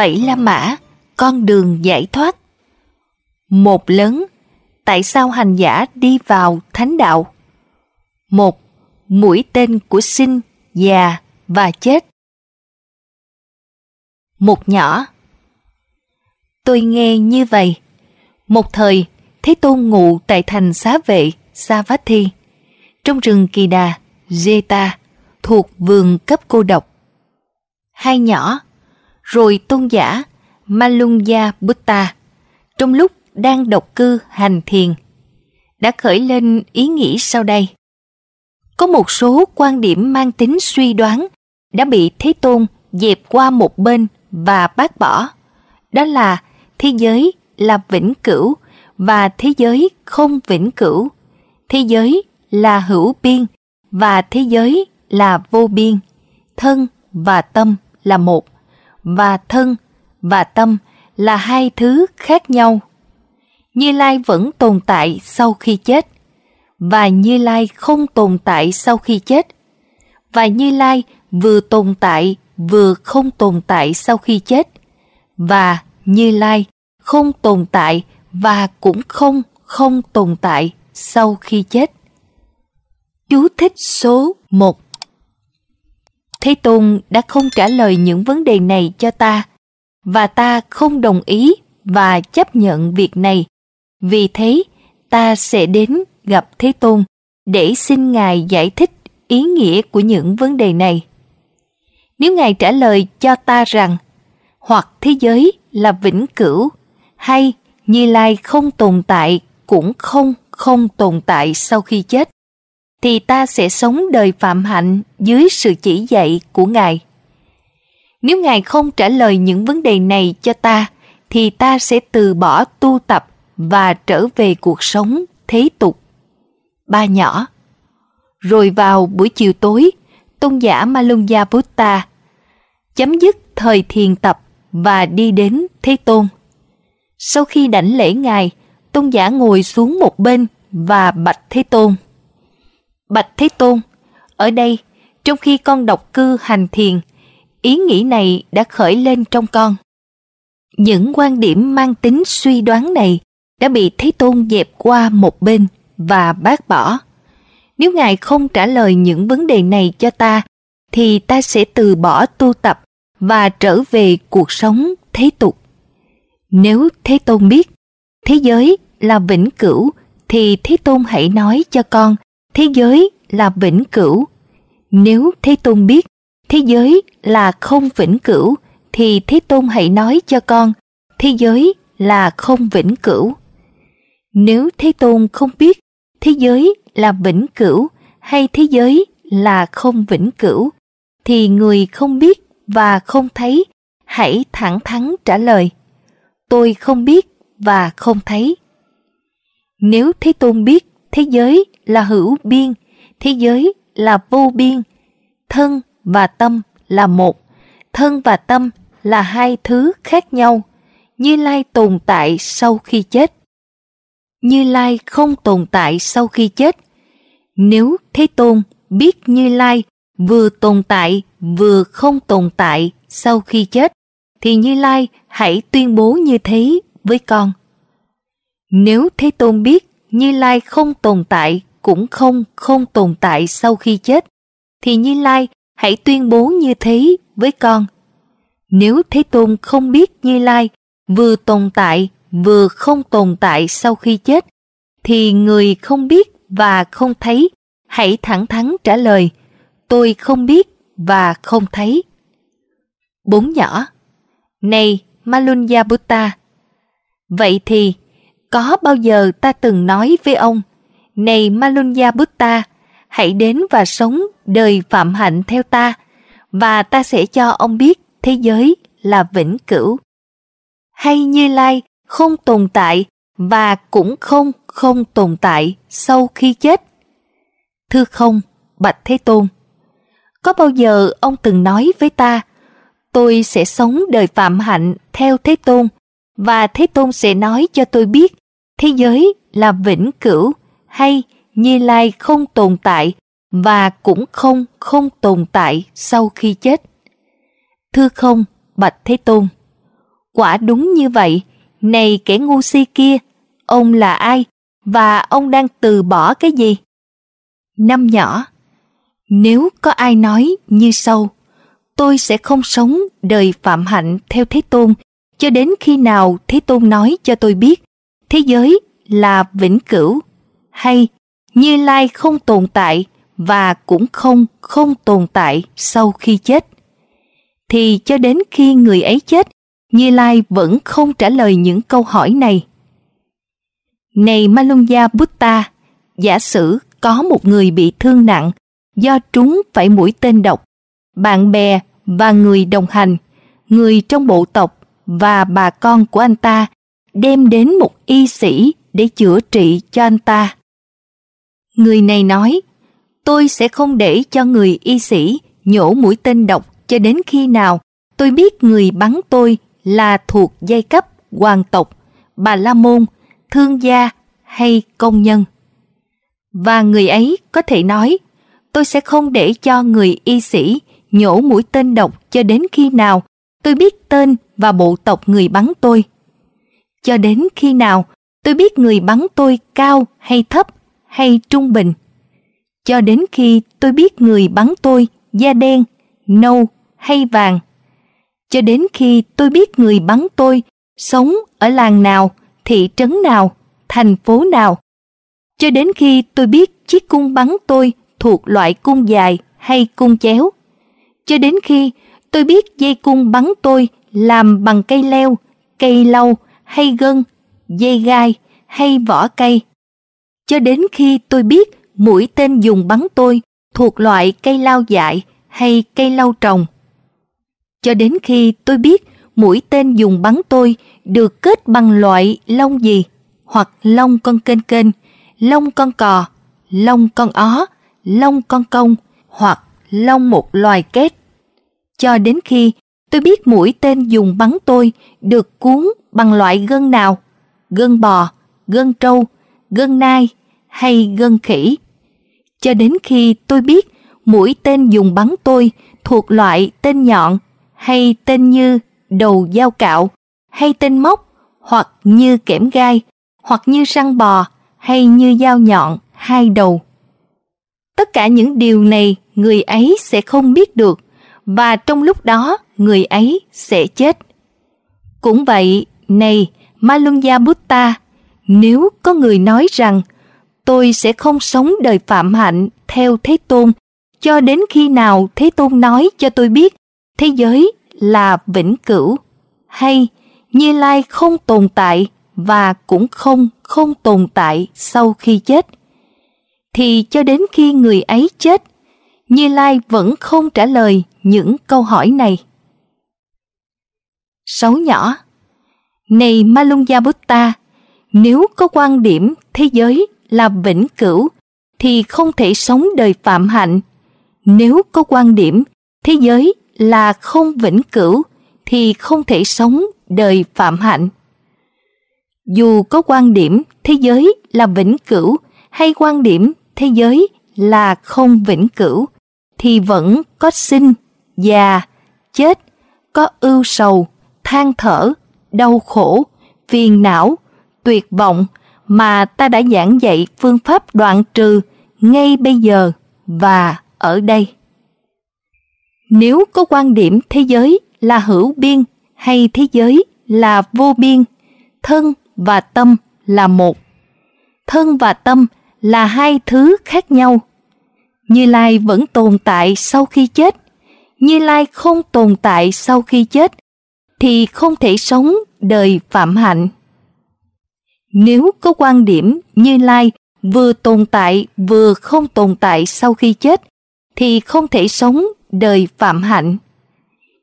Bảy La Mã, con đường giải thoát. Một lớn, tại sao hành giả đi vào thánh đạo? Một, mũi tên của sinh, già và chết. Một nhỏ, tôi nghe như vậy. Một thời, Thế Tôn ngụ tại thành xá vệ Savatthi, trong rừng Kỳ Đà, Jeta, thuộc vườn cấp cô độc. Hai nhỏ, rồi tôn giả Malungya Buddha trong lúc đang độc cư hành thiền đã khởi lên ý nghĩ sau đây. Có một số quan điểm mang tính suy đoán đã bị Thế Tôn dẹp qua một bên và bác bỏ. Đó là thế giới là vĩnh cửu và thế giới không vĩnh cửu. Thế giới là hữu biên và thế giới là vô biên. Thân và tâm là một và thân và tâm là hai thứ khác nhau. Như Lai vẫn tồn tại sau khi chết và Như Lai không tồn tại sau khi chết. Và Như Lai vừa tồn tại vừa không tồn tại sau khi chết và Như Lai không tồn tại và cũng không không tồn tại sau khi chết. Chú thích số 1 Thế Tôn đã không trả lời những vấn đề này cho ta, và ta không đồng ý và chấp nhận việc này. Vì thế, ta sẽ đến gặp Thế Tôn để xin Ngài giải thích ý nghĩa của những vấn đề này. Nếu Ngài trả lời cho ta rằng hoặc thế giới là vĩnh cửu hay Như Lai không tồn tại cũng không không tồn tại sau khi chết thì ta sẽ sống đời phạm hạnh dưới sự chỉ dạy của Ngài. Nếu Ngài không trả lời những vấn đề này cho ta, thì ta sẽ từ bỏ tu tập và trở về cuộc sống thế tục. Ba nhỏ Rồi vào buổi chiều tối, tôn giả Malungya Buddha chấm dứt thời thiền tập và đi đến Thế Tôn. Sau khi đảnh lễ Ngài, tôn giả ngồi xuống một bên và bạch Thế Tôn. Bạch Thế Tôn, ở đây, trong khi con độc cư hành thiền, ý nghĩ này đã khởi lên trong con. Những quan điểm mang tính suy đoán này đã bị Thế Tôn dẹp qua một bên và bác bỏ. Nếu Ngài không trả lời những vấn đề này cho ta, thì ta sẽ từ bỏ tu tập và trở về cuộc sống thế tục. Nếu Thế Tôn biết thế giới là vĩnh cửu thì Thế Tôn hãy nói cho con thế giới là vĩnh cửu. Nếu Thế Tôn biết thế giới là không vĩnh cửu thì Thế Tôn hãy nói cho con thế giới là không vĩnh cửu. Nếu Thế Tôn không biết thế giới là vĩnh cửu hay thế giới là không vĩnh cửu thì người không biết và không thấy hãy thẳng thắn trả lời tôi không biết và không thấy nếu thế tôn biết thế giới là hữu biên, thế giới là vô biên. Thân và tâm là một, thân và tâm là hai thứ khác nhau. Như Lai tồn tại sau khi chết. Như Lai không tồn tại sau khi chết. Nếu Thế Tôn biết Như Lai vừa tồn tại vừa không tồn tại sau khi chết, thì Như Lai hãy tuyên bố như thế với con. Nếu Thế Tôn biết như Lai không tồn tại cũng không không tồn tại sau khi chết, thì Như Lai hãy tuyên bố như thế với con. Nếu Thế Tôn không biết Như Lai vừa tồn tại vừa không tồn tại sau khi chết, thì người không biết và không thấy hãy thẳng thắn trả lời tôi không biết và không thấy. Bốn nhỏ Này Malunyabuta Vậy thì có bao giờ ta từng nói với ông, này Malunya Buddha, hãy đến và sống đời phạm hạnh theo ta, và ta sẽ cho ông biết thế giới là vĩnh cửu. Hay Như Lai không tồn tại và cũng không không tồn tại sau khi chết. Thưa không, Bạch Thế Tôn, có bao giờ ông từng nói với ta, tôi sẽ sống đời phạm hạnh theo Thế Tôn, và Thế Tôn sẽ nói cho tôi biết thế giới là vĩnh cửu hay Như Lai không tồn tại và cũng không không tồn tại sau khi chết. Thưa không, Bạch Thế Tôn. Quả đúng như vậy, này kẻ ngu si kia, ông là ai và ông đang từ bỏ cái gì? Năm nhỏ, nếu có ai nói như sau, tôi sẽ không sống đời phạm hạnh theo Thế Tôn cho đến khi nào Thế Tôn nói cho tôi biết thế giới là vĩnh cửu hay Như Lai không tồn tại và cũng không không tồn tại sau khi chết. Thì cho đến khi người ấy chết, Như Lai vẫn không trả lời những câu hỏi này. Này Malungya Buddha, giả sử có một người bị thương nặng do trúng phải mũi tên độc, bạn bè và người đồng hành, người trong bộ tộc và bà con của anh ta đem đến một y sĩ để chữa trị cho anh ta. Người này nói, tôi sẽ không để cho người y sĩ nhổ mũi tên độc cho đến khi nào tôi biết người bắn tôi là thuộc giai cấp hoàng tộc, bà la môn, thương gia hay công nhân. Và người ấy có thể nói, tôi sẽ không để cho người y sĩ nhổ mũi tên độc cho đến khi nào tôi biết tên và bộ tộc người bắn tôi cho đến khi nào tôi biết người bắn tôi cao hay thấp hay trung bình. Cho đến khi tôi biết người bắn tôi da đen, nâu hay vàng. Cho đến khi tôi biết người bắn tôi sống ở làng nào, thị trấn nào, thành phố nào. Cho đến khi tôi biết chiếc cung bắn tôi thuộc loại cung dài hay cung chéo. Cho đến khi tôi biết dây cung bắn tôi làm bằng cây leo, cây lau, hay gân, dây gai hay vỏ cây. Cho đến khi tôi biết mũi tên dùng bắn tôi thuộc loại cây lau dại hay cây lau trồng. Cho đến khi tôi biết mũi tên dùng bắn tôi được kết bằng loại lông gì hoặc lông con kênh kênh, lông con cò, lông con ó, lông con công hoặc lông một loài kết. Cho đến khi tôi biết mũi tên dùng bắn tôi được cuốn bằng loại gân nào, gân bò, gân trâu, gân nai hay gân khỉ. Cho đến khi tôi biết mũi tên dùng bắn tôi thuộc loại tên nhọn hay tên như đầu dao cạo hay tên móc hoặc như kẽm gai hoặc như răng bò hay như dao nhọn hai đầu. Tất cả những điều này người ấy sẽ không biết được và trong lúc đó người ấy sẽ chết. Cũng vậy, này, Malunja Buddha, nếu có người nói rằng tôi sẽ không sống đời phạm hạnh theo Thế Tôn cho đến khi nào Thế Tôn nói cho tôi biết thế giới là vĩnh cửu hay Như Lai không tồn tại và cũng không không tồn tại sau khi chết thì cho đến khi người ấy chết Như Lai vẫn không trả lời những câu hỏi này. Sáu nhỏ này Malungyabutta, nếu có quan điểm thế giới là vĩnh cửu thì không thể sống đời phạm hạnh. Nếu có quan điểm thế giới là không vĩnh cửu thì không thể sống đời phạm hạnh. Dù có quan điểm thế giới là vĩnh cửu hay quan điểm thế giới là không vĩnh cửu thì vẫn có sinh, già, chết, có ưu sầu, than thở, đau khổ, phiền não, tuyệt vọng mà ta đã giảng dạy phương pháp đoạn trừ ngay bây giờ và ở đây. Nếu có quan điểm thế giới là hữu biên hay thế giới là vô biên, thân và tâm là một. Thân và tâm là hai thứ khác nhau. Như Lai vẫn tồn tại sau khi chết, Như Lai không tồn tại sau khi chết thì không thể sống đời phạm hạnh. Nếu có quan điểm Như Lai vừa tồn tại vừa không tồn tại sau khi chết thì không thể sống đời phạm hạnh.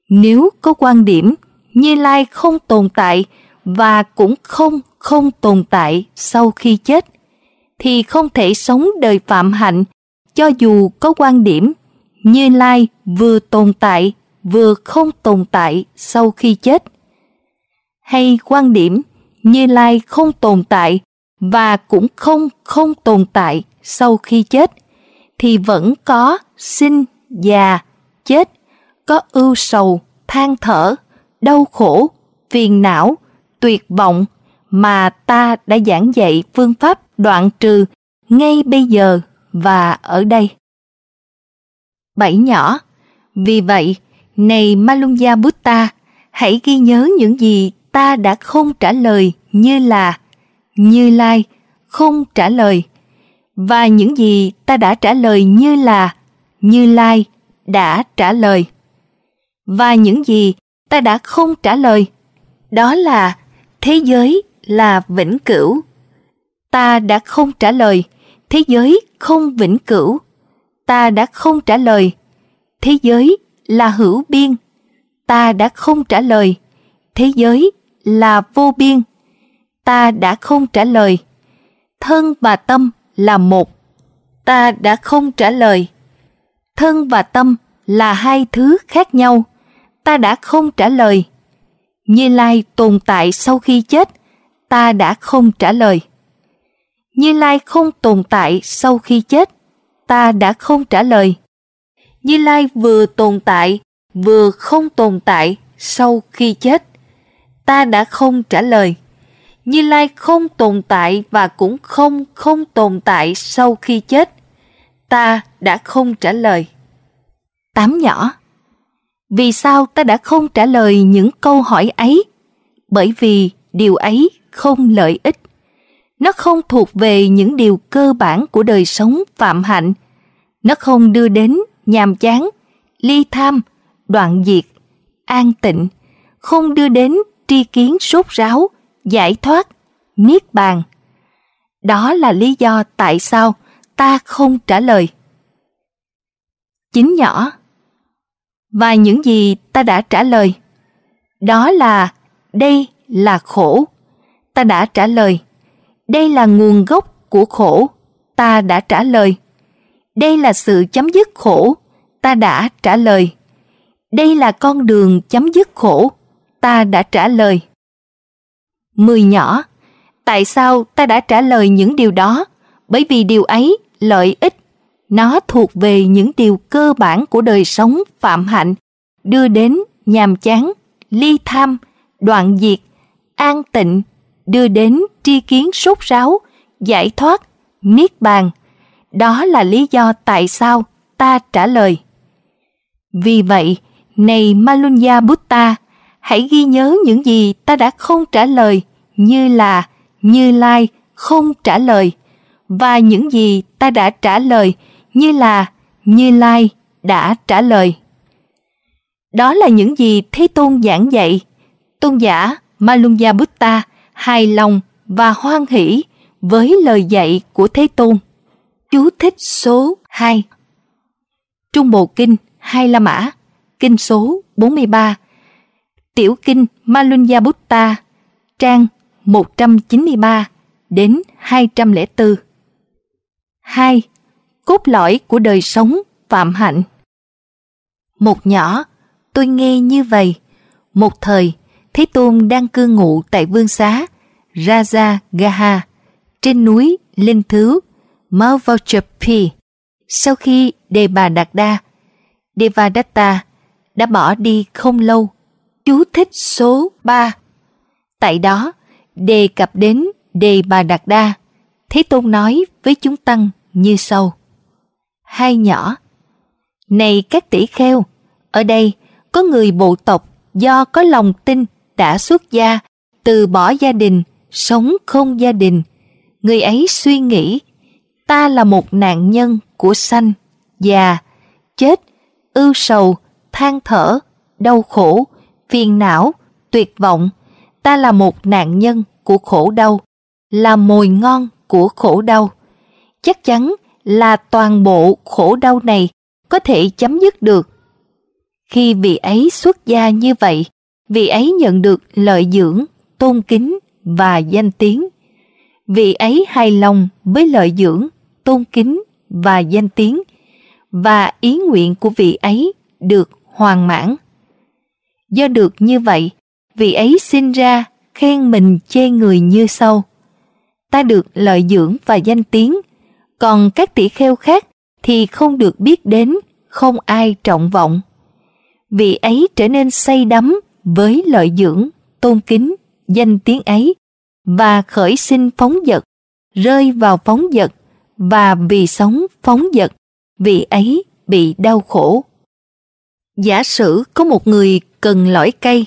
Nếu có quan điểm Như Lai không tồn tại và cũng không không tồn tại sau khi chết thì không thể sống đời phạm hạnh cho dù có quan điểm Như Lai vừa tồn tại vừa không tồn tại sau khi chết. Hay quan điểm Như Lai không tồn tại và cũng không không tồn tại sau khi chết thì vẫn có sinh, già, chết, có ưu sầu, than thở, đau khổ, phiền não, tuyệt vọng mà ta đã giảng dạy phương pháp đoạn trừ ngay bây giờ và ở đây. Bảy nhỏ, vì vậy này Malungya Buddha, hãy ghi nhớ những gì ta đã không trả lời như là Như Lai, không trả lời và những gì ta đã trả lời như là Như Lai đã trả lời và những gì ta đã không trả lời đó là thế giới là vĩnh cửu ta đã không trả lời thế giới không vĩnh cửu ta đã không trả lời thế giới là hữu biên. Ta đã không trả lời. Thế giới là vô biên. Ta đã không trả lời. Thân và tâm là một. Ta đã không trả lời. Thân và tâm là hai thứ khác nhau. Ta đã không trả lời. Như Lai tồn tại sau khi chết, ta đã không trả lời. Như Lai không tồn tại sau khi chết, ta đã không trả lời. Di Lai vừa tồn tại, vừa không tồn tại sau khi chết. Ta đã không trả lời. Như Lai không tồn tại và cũng không không tồn tại sau khi chết. Ta đã không trả lời. Tám nhỏ Vì sao ta đã không trả lời những câu hỏi ấy? Bởi vì điều ấy không lợi ích. Nó không thuộc về những điều cơ bản của đời sống phạm hạnh. Nó không đưa đến nhàm chán, ly tham, đoạn diệt, an tịnh, không đưa đến tri kiến sốt ráo, giải thoát, niết bàn. Đó là lý do tại sao ta không trả lời. Chính nhỏ Và những gì ta đã trả lời Đó là đây là khổ Ta đã trả lời Đây là nguồn gốc của khổ Ta đã trả lời đây là sự chấm dứt khổ, ta đã trả lời. Đây là con đường chấm dứt khổ, ta đã trả lời. Mười nhỏ, tại sao ta đã trả lời những điều đó? Bởi vì điều ấy lợi ích, nó thuộc về những điều cơ bản của đời sống phạm hạnh, đưa đến nhàm chán, ly tham, đoạn diệt, an tịnh, đưa đến tri kiến sốt ráo, giải thoát, niết bàn, đó là lý do tại sao ta trả lời. Vì vậy, này Malunya Buddha, hãy ghi nhớ những gì ta đã không trả lời như là Như Lai không trả lời và những gì ta đã trả lời như là Như Lai đã trả lời. Đó là những gì Thế Tôn giảng dạy. Tôn giả Malunya Buddha hài lòng và hoan hỷ với lời dạy của Thế Tôn. Chú thích số 2 Trung Bộ Kinh Hai La Mã Kinh số 43 Tiểu Kinh Malunyabutta Trang 193 đến 204 2. Cốt lõi của đời sống phạm hạnh Một nhỏ, tôi nghe như vậy. Một thời, Thế Tôn đang cư ngụ tại vương xá Raja Gaha trên núi Linh Thứ Mount Vajrayana. Sau khi Đề Bà Đạt Đa, Devadatta đã bỏ đi không lâu. Chú thích số 3. Tại đó, đề cập đến Đề Bà Đạt Đa. Thế Tôn nói với chúng tăng như sau. Hai nhỏ, này các tỷ kheo, ở đây có người bộ tộc do có lòng tin đã xuất gia, từ bỏ gia đình, sống không gia đình. Người ấy suy nghĩ ta là một nạn nhân của sanh, già, chết, ưu sầu, than thở, đau khổ, phiền não, tuyệt vọng. Ta là một nạn nhân của khổ đau, là mồi ngon của khổ đau. Chắc chắn là toàn bộ khổ đau này có thể chấm dứt được. Khi vị ấy xuất gia như vậy, vị ấy nhận được lợi dưỡng, tôn kính và danh tiếng. Vị ấy hài lòng với lợi dưỡng, tôn kính và danh tiếng và ý nguyện của vị ấy được hoàn mãn. Do được như vậy, vị ấy sinh ra khen mình chê người như sau. Ta được lợi dưỡng và danh tiếng, còn các tỷ kheo khác thì không được biết đến, không ai trọng vọng. Vị ấy trở nên say đắm với lợi dưỡng, tôn kính, danh tiếng ấy và khởi sinh phóng dật, rơi vào phóng dật và vì sống phóng dật, vì ấy bị đau khổ. Giả sử có một người cần lõi cây,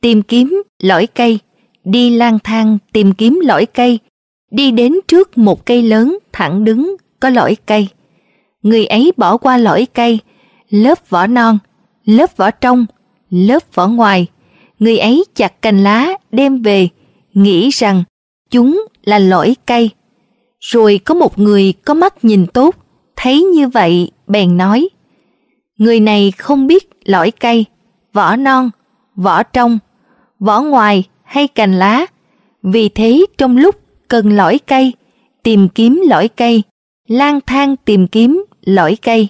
tìm kiếm lõi cây, đi lang thang tìm kiếm lõi cây, đi đến trước một cây lớn thẳng đứng có lõi cây. Người ấy bỏ qua lõi cây, lớp vỏ non, lớp vỏ trong, lớp vỏ ngoài. Người ấy chặt cành lá đem về, nghĩ rằng chúng là lõi cây rồi có một người có mắt nhìn tốt, thấy như vậy bèn nói. Người này không biết lõi cây, vỏ non, vỏ trong, vỏ ngoài hay cành lá. Vì thế trong lúc cần lõi cây, tìm kiếm lõi cây, lang thang tìm kiếm lõi cây.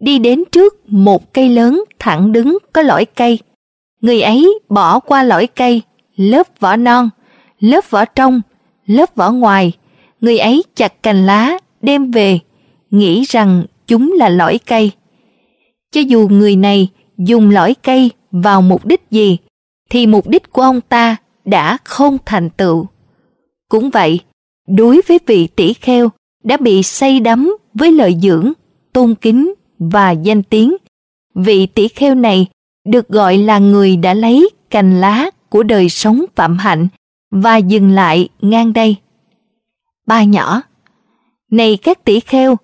Đi đến trước một cây lớn thẳng đứng có lõi cây. Người ấy bỏ qua lõi cây, lớp vỏ non, lớp vỏ trong, lớp vỏ ngoài, người ấy chặt cành lá, đem về, nghĩ rằng chúng là lõi cây. Cho dù người này dùng lõi cây vào mục đích gì, thì mục đích của ông ta đã không thành tựu. Cũng vậy, đối với vị tỷ kheo đã bị say đắm với lợi dưỡng, tôn kính và danh tiếng, vị tỷ kheo này được gọi là người đã lấy cành lá của đời sống phạm hạnh và dừng lại ngang đây ba nhỏ. Này các tỷ kheo,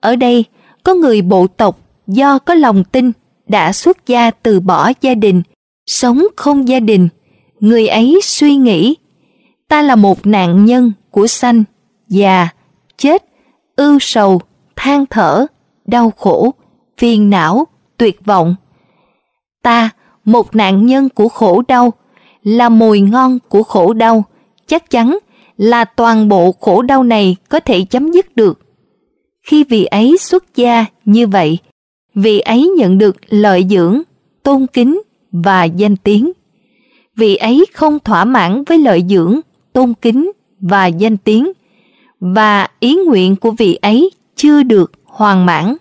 ở đây có người bộ tộc do có lòng tin đã xuất gia từ bỏ gia đình, sống không gia đình. Người ấy suy nghĩ, ta là một nạn nhân của sanh, già, chết, ưu sầu, than thở, đau khổ, phiền não, tuyệt vọng. Ta, một nạn nhân của khổ đau, là mùi ngon của khổ đau, chắc chắn là toàn bộ khổ đau này có thể chấm dứt được. Khi vị ấy xuất gia như vậy, vị ấy nhận được lợi dưỡng, tôn kính và danh tiếng. Vị ấy không thỏa mãn với lợi dưỡng, tôn kính và danh tiếng, và ý nguyện của vị ấy chưa được hoàn mãn.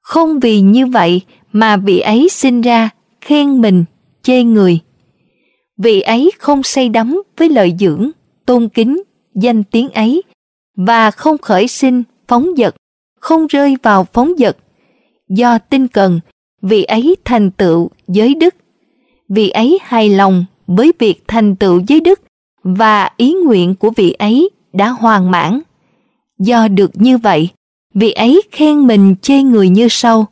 Không vì như vậy mà vị ấy sinh ra khen mình, chê người. Vị ấy không say đắm với lợi dưỡng, tôn kính danh tiếng ấy và không khởi sinh phóng dật, không rơi vào phóng dật. Do tin cần, vị ấy thành tựu giới đức. Vị ấy hài lòng với việc thành tựu giới đức và ý nguyện của vị ấy đã hoàn mãn. Do được như vậy, vị ấy khen mình chê người như sau.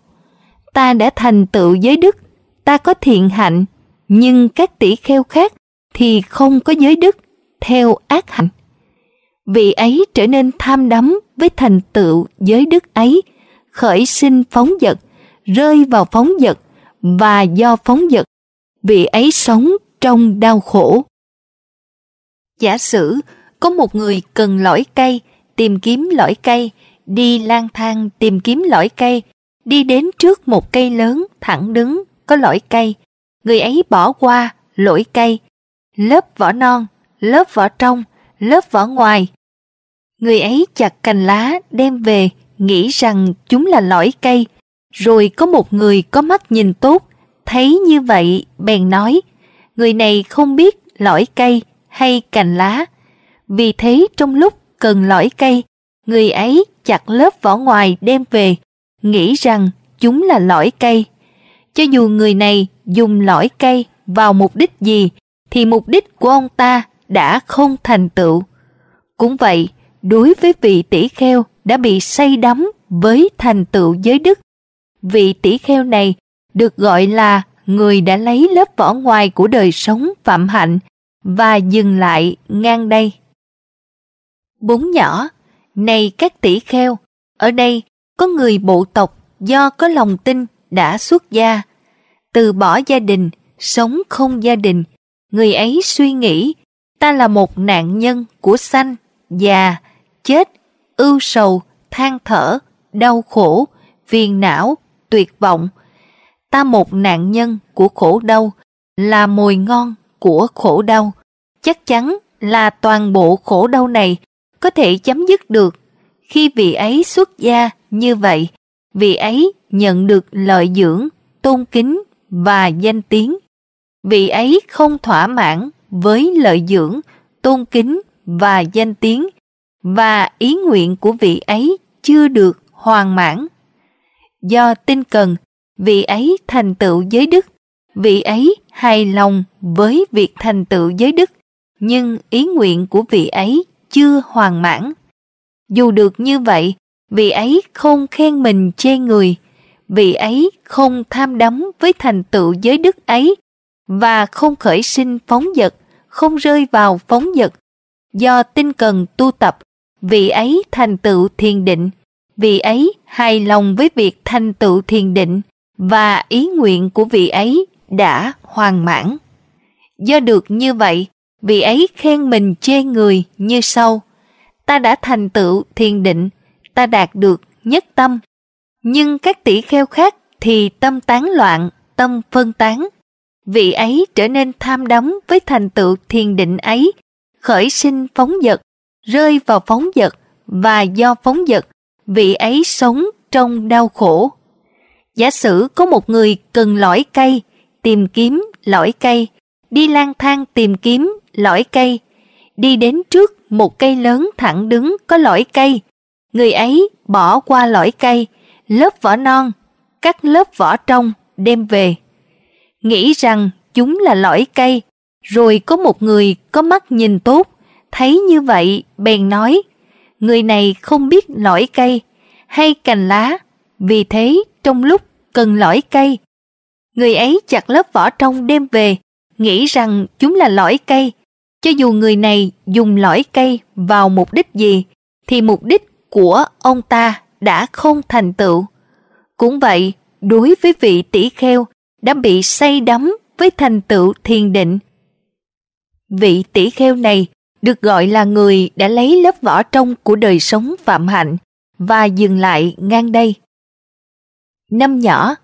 Ta đã thành tựu giới đức, ta có thiện hạnh, nhưng các tỷ kheo khác thì không có giới đức theo ác hạnh. Vị ấy trở nên tham đắm với thành tựu giới đức ấy, khởi sinh phóng dật, rơi vào phóng dật và do phóng dật, vị ấy sống trong đau khổ. Giả sử có một người cần lõi cây, tìm kiếm lõi cây, đi lang thang tìm kiếm lõi cây, đi đến trước một cây lớn thẳng đứng có lõi cây, người ấy bỏ qua lỗi cây, lớp vỏ non lớp vỏ trong, lớp vỏ ngoài. Người ấy chặt cành lá đem về, nghĩ rằng chúng là lõi cây. Rồi có một người có mắt nhìn tốt, thấy như vậy bèn nói, người này không biết lõi cây hay cành lá. Vì thế trong lúc cần lõi cây, người ấy chặt lớp vỏ ngoài đem về, nghĩ rằng chúng là lõi cây. Cho dù người này dùng lõi cây vào mục đích gì, thì mục đích của ông ta đã không thành tựu. Cũng vậy, đối với vị tỷ kheo đã bị say đắm với thành tựu giới đức, vị tỷ kheo này được gọi là người đã lấy lớp vỏ ngoài của đời sống phạm hạnh và dừng lại ngang đây. Bốn nhỏ, này các tỷ kheo, ở đây có người bộ tộc do có lòng tin đã xuất gia, từ bỏ gia đình, sống không gia đình, người ấy suy nghĩ Ta là một nạn nhân của sanh, già, chết, ưu sầu, than thở, đau khổ, viền não, tuyệt vọng. Ta một nạn nhân của khổ đau, là mồi ngon của khổ đau. Chắc chắn là toàn bộ khổ đau này có thể chấm dứt được khi vị ấy xuất gia như vậy. Vị ấy nhận được lợi dưỡng, tôn kính và danh tiếng. Vị ấy không thỏa mãn với lợi dưỡng, tôn kính và danh tiếng và ý nguyện của vị ấy chưa được hoàn mãn. Do tinh cần, vị ấy thành tựu giới đức, vị ấy hài lòng với việc thành tựu giới đức, nhưng ý nguyện của vị ấy chưa hoàn mãn. Dù được như vậy, vị ấy không khen mình chê người, vị ấy không tham đắm với thành tựu giới đức ấy và không khởi sinh phóng dật, không rơi vào phóng dật. Do tinh cần tu tập, vị ấy thành tựu thiền định, vị ấy hài lòng với việc thành tựu thiền định và ý nguyện của vị ấy đã hoàn mãn. Do được như vậy, vị ấy khen mình chê người như sau. Ta đã thành tựu thiền định, ta đạt được nhất tâm. Nhưng các tỷ kheo khác thì tâm tán loạn, tâm phân tán, vị ấy trở nên tham đắm với thành tựu thiền định ấy, khởi sinh phóng dật, rơi vào phóng dật và do phóng dật, vị ấy sống trong đau khổ. Giả sử có một người cần lõi cây, tìm kiếm lõi cây, đi lang thang tìm kiếm lõi cây, đi đến trước một cây lớn thẳng đứng có lõi cây, người ấy bỏ qua lõi cây, lớp vỏ non, cắt lớp vỏ trong đem về nghĩ rằng chúng là lõi cây. Rồi có một người có mắt nhìn tốt, thấy như vậy bèn nói, người này không biết lõi cây hay cành lá, vì thế trong lúc cần lõi cây. Người ấy chặt lớp vỏ trong đem về, nghĩ rằng chúng là lõi cây. Cho dù người này dùng lõi cây vào mục đích gì, thì mục đích của ông ta đã không thành tựu. Cũng vậy, đối với vị tỷ kheo đã bị say đắm với thành tựu thiền định. Vị tỷ kheo này được gọi là người đã lấy lớp vỏ trong của đời sống phạm hạnh và dừng lại ngang đây. Năm nhỏ,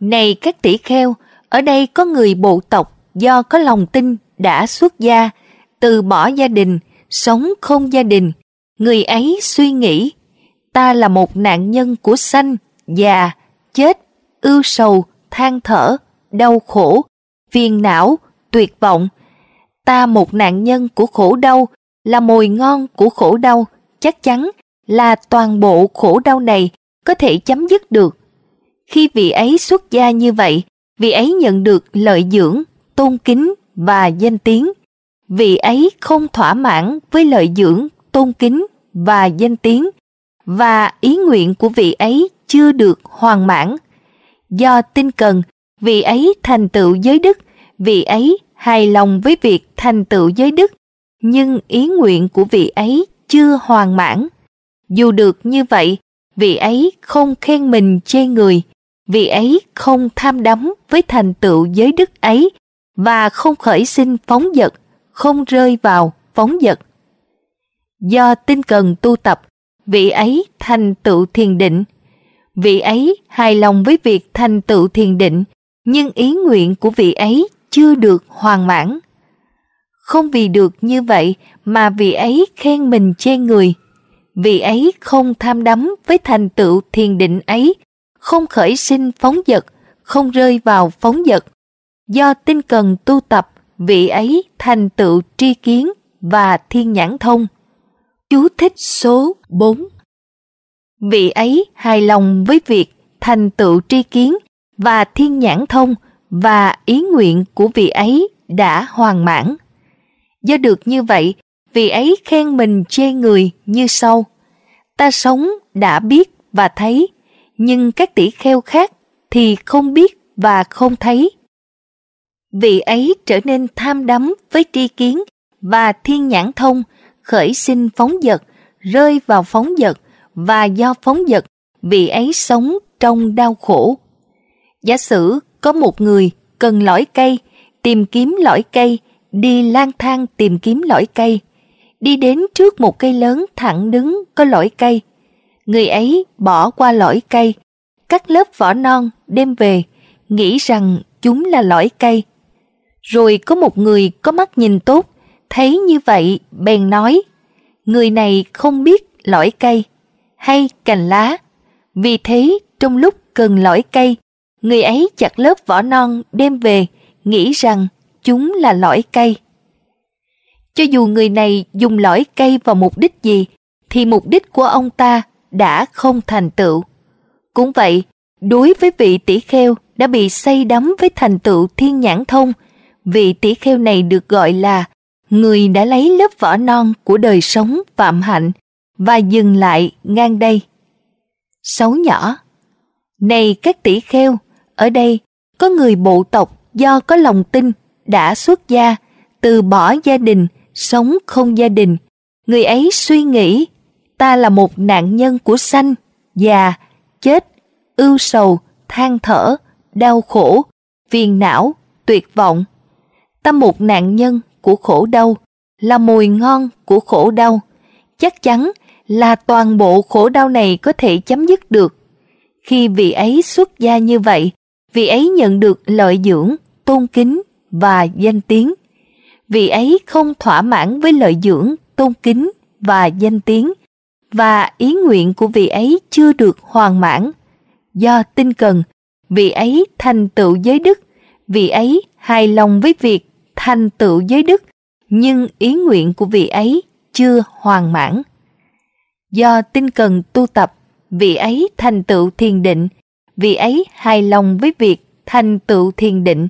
này các tỷ kheo, ở đây có người bộ tộc do có lòng tin đã xuất gia, từ bỏ gia đình, sống không gia đình. Người ấy suy nghĩ, ta là một nạn nhân của sanh, già, chết, ưu sầu, than thở, đau khổ, viền não, tuyệt vọng. Ta một nạn nhân của khổ đau, là mồi ngon của khổ đau, chắc chắn là toàn bộ khổ đau này có thể chấm dứt được. Khi vị ấy xuất gia như vậy, vị ấy nhận được lợi dưỡng, tôn kính và danh tiếng. Vị ấy không thỏa mãn với lợi dưỡng, tôn kính và danh tiếng và ý nguyện của vị ấy chưa được hoàn mãn do tinh cần, vị ấy thành tựu giới đức, vị ấy hài lòng với việc thành tựu giới đức, nhưng ý nguyện của vị ấy chưa hoàn mãn. Dù được như vậy, vị ấy không khen mình chê người, vị ấy không tham đắm với thành tựu giới đức ấy và không khởi sinh phóng dật, không rơi vào phóng dật. Do tinh cần tu tập, vị ấy thành tựu thiền định, vị ấy hài lòng với việc thành tựu thiền định, nhưng ý nguyện của vị ấy chưa được hoàn mãn. Không vì được như vậy mà vị ấy khen mình chê người. Vị ấy không tham đắm với thành tựu thiền định ấy, không khởi sinh phóng dật, không rơi vào phóng dật. Do tinh cần tu tập, vị ấy thành tựu tri kiến và thiên nhãn thông. Chú thích số 4 Vị ấy hài lòng với việc thành tựu tri kiến và thiên nhãn thông và ý nguyện của vị ấy đã hoàn mãn. Do được như vậy, vị ấy khen mình chê người như sau. Ta sống đã biết và thấy, nhưng các tỷ kheo khác thì không biết và không thấy. Vị ấy trở nên tham đắm với tri kiến và thiên nhãn thông, khởi sinh phóng dật, rơi vào phóng dật, và do phóng dật, vì ấy sống trong đau khổ. Giả sử có một người cần lõi cây, tìm kiếm lõi cây, đi lang thang tìm kiếm lõi cây, đi đến trước một cây lớn thẳng đứng có lõi cây. Người ấy bỏ qua lõi cây, cắt lớp vỏ non đem về, nghĩ rằng chúng là lõi cây. Rồi có một người có mắt nhìn tốt, thấy như vậy bèn nói, người này không biết lõi cây hay cành lá. Vì thế, trong lúc cần lõi cây, người ấy chặt lớp vỏ non đem về, nghĩ rằng chúng là lõi cây. Cho dù người này dùng lõi cây vào mục đích gì, thì mục đích của ông ta đã không thành tựu. Cũng vậy, đối với vị tỷ kheo đã bị say đắm với thành tựu thiên nhãn thông, vị tỷ kheo này được gọi là người đã lấy lớp vỏ non của đời sống phạm hạnh và dừng lại ngang đây. Sáu nhỏ Này các tỷ kheo, ở đây có người bộ tộc do có lòng tin đã xuất gia, từ bỏ gia đình, sống không gia đình. Người ấy suy nghĩ, ta là một nạn nhân của sanh, già, chết, ưu sầu, than thở, đau khổ, phiền não, tuyệt vọng. Ta một nạn nhân của khổ đau, là mùi ngon của khổ đau. Chắc chắn là toàn bộ khổ đau này có thể chấm dứt được. Khi vị ấy xuất gia như vậy, vị ấy nhận được lợi dưỡng, tôn kính và danh tiếng. Vị ấy không thỏa mãn với lợi dưỡng, tôn kính và danh tiếng, và ý nguyện của vị ấy chưa được hoàn mãn. Do tinh cần, vị ấy thành tựu giới đức, vị ấy hài lòng với việc thành tựu giới đức, nhưng ý nguyện của vị ấy chưa hoàn mãn do tinh cần tu tập, vị ấy thành tựu thiền định, vị ấy hài lòng với việc thành tựu thiền định,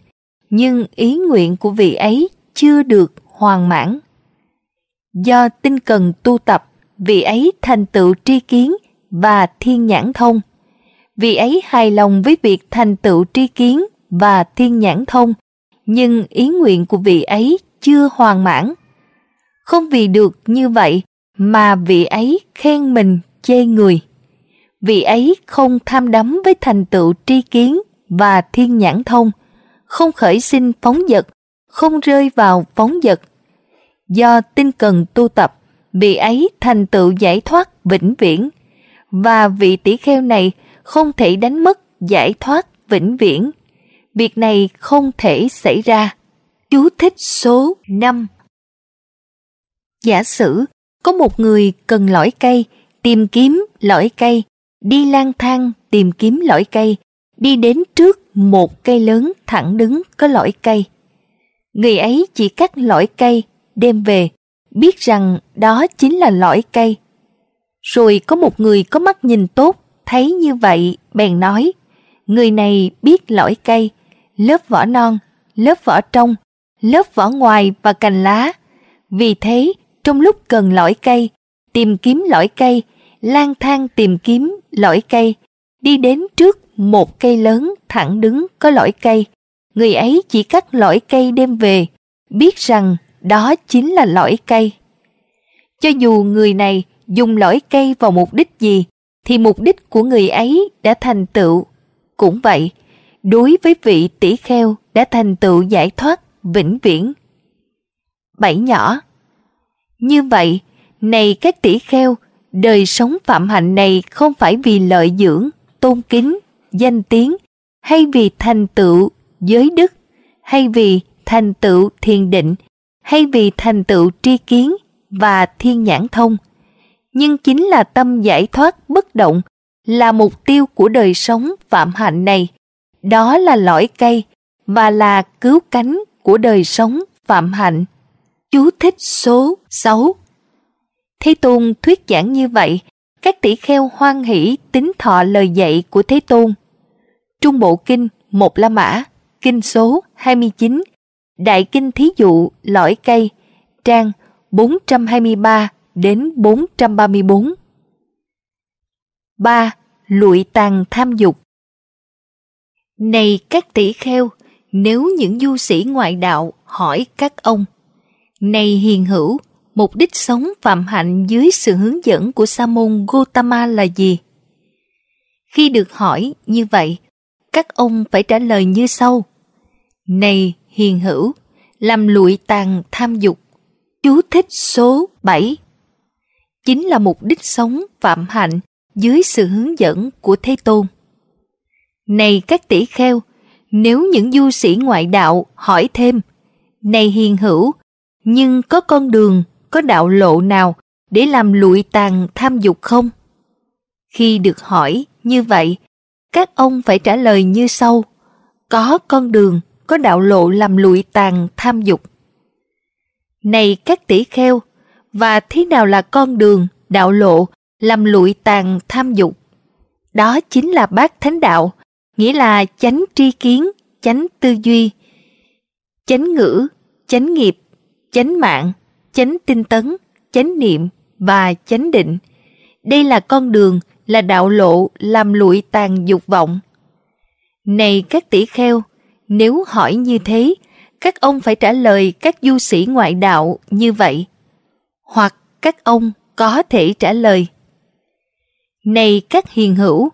nhưng ý nguyện của vị ấy chưa được hoàn mãn. Do tinh cần tu tập, vị ấy thành tựu tri kiến và thiên nhãn thông. Vị ấy hài lòng với việc thành tựu tri kiến và thiên nhãn thông, nhưng ý nguyện của vị ấy chưa hoàn mãn. Không vì được như vậy mà vị ấy khen mình chê người. Vị ấy không tham đắm với thành tựu tri kiến và thiên nhãn thông, không khởi sinh phóng dật, không rơi vào phóng dật. Do tinh cần tu tập, vị ấy thành tựu giải thoát vĩnh viễn, và vị tỷ kheo này không thể đánh mất giải thoát vĩnh viễn. Việc này không thể xảy ra. Chú thích số 5 Giả sử có một người cần lõi cây, tìm kiếm lõi cây, đi lang thang tìm kiếm lõi cây, đi đến trước một cây lớn thẳng đứng có lõi cây. Người ấy chỉ cắt lõi cây, đem về, biết rằng đó chính là lõi cây. Rồi có một người có mắt nhìn tốt, thấy như vậy, bèn nói, người này biết lõi cây, lớp vỏ non, lớp vỏ trong, lớp vỏ ngoài và cành lá. Vì thế, trong lúc cần lõi cây, tìm kiếm lõi cây, lang thang tìm kiếm lõi cây, đi đến trước một cây lớn thẳng đứng có lõi cây. Người ấy chỉ cắt lõi cây đem về, biết rằng đó chính là lõi cây. Cho dù người này dùng lõi cây vào mục đích gì, thì mục đích của người ấy đã thành tựu. Cũng vậy, đối với vị tỷ kheo đã thành tựu giải thoát vĩnh viễn. Bảy nhỏ như vậy, này các tỷ kheo, đời sống phạm hạnh này không phải vì lợi dưỡng, tôn kính, danh tiếng, hay vì thành tựu giới đức, hay vì thành tựu thiền định, hay vì thành tựu tri kiến và thiên nhãn thông. Nhưng chính là tâm giải thoát bất động là mục tiêu của đời sống phạm hạnh này. Đó là lõi cây và là cứu cánh của đời sống phạm hạnh. Chú thích số 6 Thế Tôn thuyết giảng như vậy, các tỷ kheo hoan hỷ tính thọ lời dạy của Thế Tôn. Trung Bộ Kinh một La Mã, Kinh số 29, Đại Kinh Thí Dụ Lõi Cây, trang 423 đến 434. 3. Lụi tàn tham dục Này các tỷ kheo, nếu những du sĩ ngoại đạo hỏi các ông – này hiền hữu, mục đích sống phạm hạnh dưới sự hướng dẫn của sa môn Gotama là gì? Khi được hỏi như vậy, các ông phải trả lời như sau. Này hiền hữu, làm lụi tàn tham dục. Chú thích số 7 chính là mục đích sống phạm hạnh dưới sự hướng dẫn của Thế Tôn. Này các tỷ kheo, nếu những du sĩ ngoại đạo hỏi thêm, này hiền hữu, nhưng có con đường, có đạo lộ nào để làm lụi tàn tham dục không? Khi được hỏi như vậy, các ông phải trả lời như sau. Có con đường, có đạo lộ làm lụi tàn tham dục. Này các tỷ kheo, và thế nào là con đường, đạo lộ làm lụi tàn tham dục? Đó chính là bát thánh đạo, nghĩa là chánh tri kiến, chánh tư duy, chánh ngữ, chánh nghiệp, chánh mạng, chánh tinh tấn, chánh niệm và chánh định. Đây là con đường, là đạo lộ làm lụi tàn dục vọng. Này các tỷ kheo, nếu hỏi như thế, các ông phải trả lời các du sĩ ngoại đạo như vậy. Hoặc các ông có thể trả lời. Này các hiền hữu,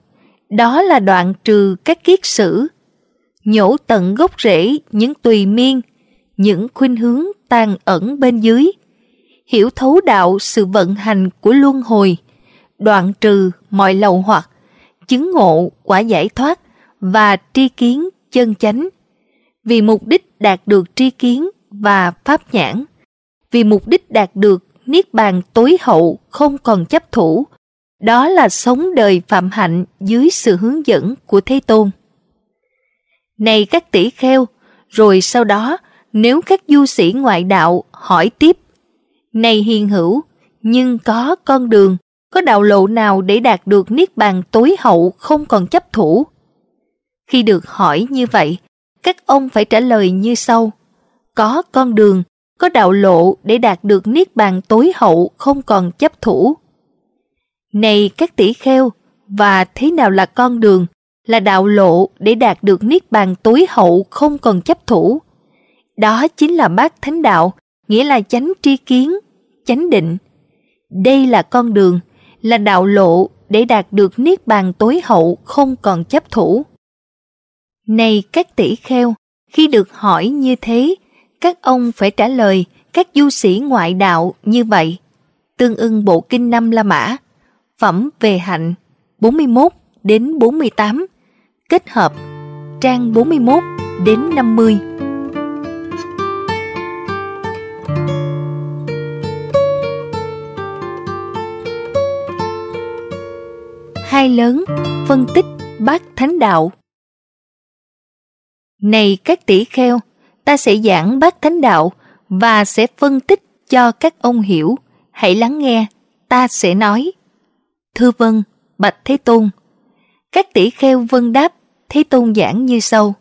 đó là đoạn trừ các kiết sử, nhổ tận gốc rễ những tùy miên những khuynh hướng tan ẩn bên dưới, hiểu thấu đạo sự vận hành của luân hồi, đoạn trừ mọi lầu hoặc, chứng ngộ quả giải thoát và tri kiến chân chánh. Vì mục đích đạt được tri kiến và pháp nhãn, vì mục đích đạt được niết bàn tối hậu không còn chấp thủ, đó là sống đời phạm hạnh dưới sự hướng dẫn của Thế Tôn. Này các tỷ kheo, rồi sau đó nếu các du sĩ ngoại đạo hỏi tiếp, này hiền hữu, nhưng có con đường, có đạo lộ nào để đạt được niết bàn tối hậu không còn chấp thủ? Khi được hỏi như vậy, các ông phải trả lời như sau. Có con đường, có đạo lộ để đạt được niết bàn tối hậu không còn chấp thủ. Này các tỷ kheo, và thế nào là con đường? Là đạo lộ để đạt được niết bàn tối hậu không còn chấp thủ. Đó chính là bát thánh đạo, nghĩa là chánh tri kiến, chánh định. Đây là con đường, là đạo lộ để đạt được niết bàn tối hậu không còn chấp thủ. Này các tỷ kheo, khi được hỏi như thế, các ông phải trả lời các du sĩ ngoại đạo như vậy. Tương ưng bộ kinh năm La Mã, phẩm về hạnh 41 đến 48, kết hợp trang 41 đến 50. Hai lớn, phân tích bát thánh đạo. Này các tỷ kheo, ta sẽ giảng bát thánh đạo và sẽ phân tích cho các ông hiểu. Hãy lắng nghe, ta sẽ nói. Thưa vân bạch Thế Tôn. Các tỷ kheo vân đáp, Thế Tôn giảng như sau.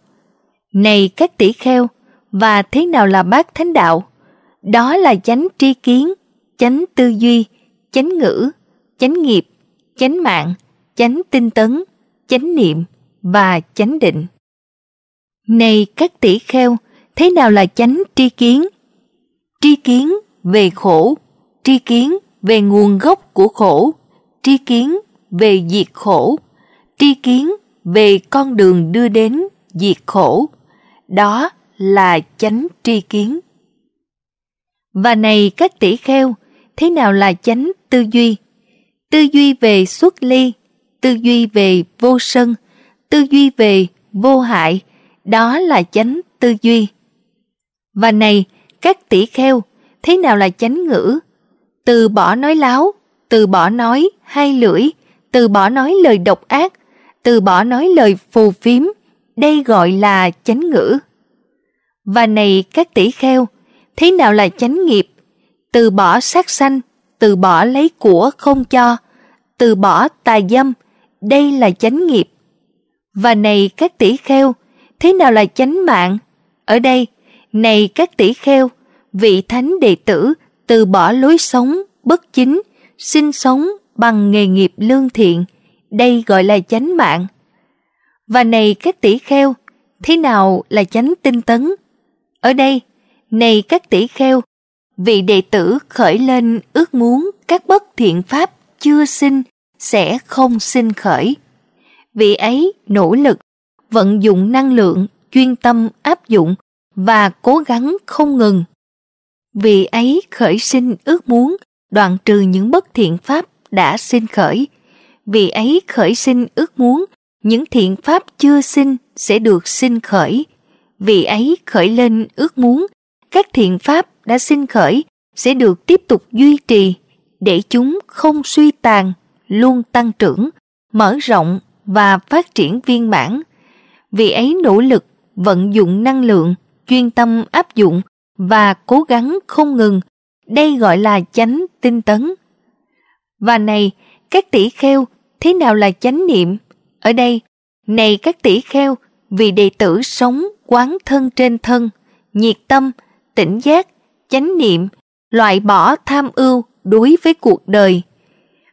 Này các tỷ kheo, và thế nào là bát thánh đạo? Đó là chánh tri kiến, chánh tư duy, chánh ngữ, chánh nghiệp, chánh mạng, chánh tinh tấn, chánh niệm và chánh định. Này các tỷ kheo, thế nào là chánh tri kiến? Tri kiến về khổ, tri kiến về nguồn gốc của khổ, tri kiến về diệt khổ, tri kiến về con đường đưa đến diệt khổ. Đó là chánh tri kiến. Và này các tỷ kheo, thế nào là chánh tư duy? Tư duy về xuất ly, tư duy về vô sân, tư duy về vô hại, đó là chánh tư duy. Và này, các tỷ kheo, thế nào là chánh ngữ? Từ bỏ nói láo, từ bỏ nói hai lưỡi, từ bỏ nói lời độc ác, từ bỏ nói lời phù phiếm, đây gọi là chánh ngữ. Và này các tỷ kheo, thế nào là chánh nghiệp, từ bỏ sát sanh, từ bỏ lấy của không cho, từ bỏ tà dâm, đây là chánh nghiệp. Và này các tỷ kheo, thế nào là chánh mạng? Ở đây, này các tỷ kheo, vị thánh đệ tử từ bỏ lối sống bất chính, sinh sống bằng nghề nghiệp lương thiện, đây gọi là chánh mạng. Và này các tỷ kheo, thế nào là chánh tinh tấn? Ở đây, này các tỷ kheo, vị đệ tử khởi lên ước muốn các bất thiện pháp chưa sinh sẽ không sinh khởi. Vị ấy nỗ lực, vận dụng năng lượng, chuyên tâm áp dụng và cố gắng không ngừng. Vị ấy khởi sinh ước muốn đoạn trừ những bất thiện pháp đã sinh khởi. Vị ấy khởi sinh ước muốn những thiện pháp chưa sinh sẽ được sinh khởi. Vị ấy khởi lên ước muốn các thiện pháp đã sinh khởi sẽ được tiếp tục duy trì để chúng không suy tàn, luôn tăng trưởng, mở rộng và phát triển viên mãn. Vì ấy nỗ lực vận dụng năng lượng, chuyên tâm áp dụng và cố gắng không ngừng, đây gọi là chánh tinh tấn. Và này, các tỷ kheo, thế nào là chánh niệm? Ở đây, này các tỷ kheo, vì đệ tử sống quán thân trên thân, nhiệt tâm tỉnh giác, chánh niệm, loại bỏ tham ưu đối với cuộc đời.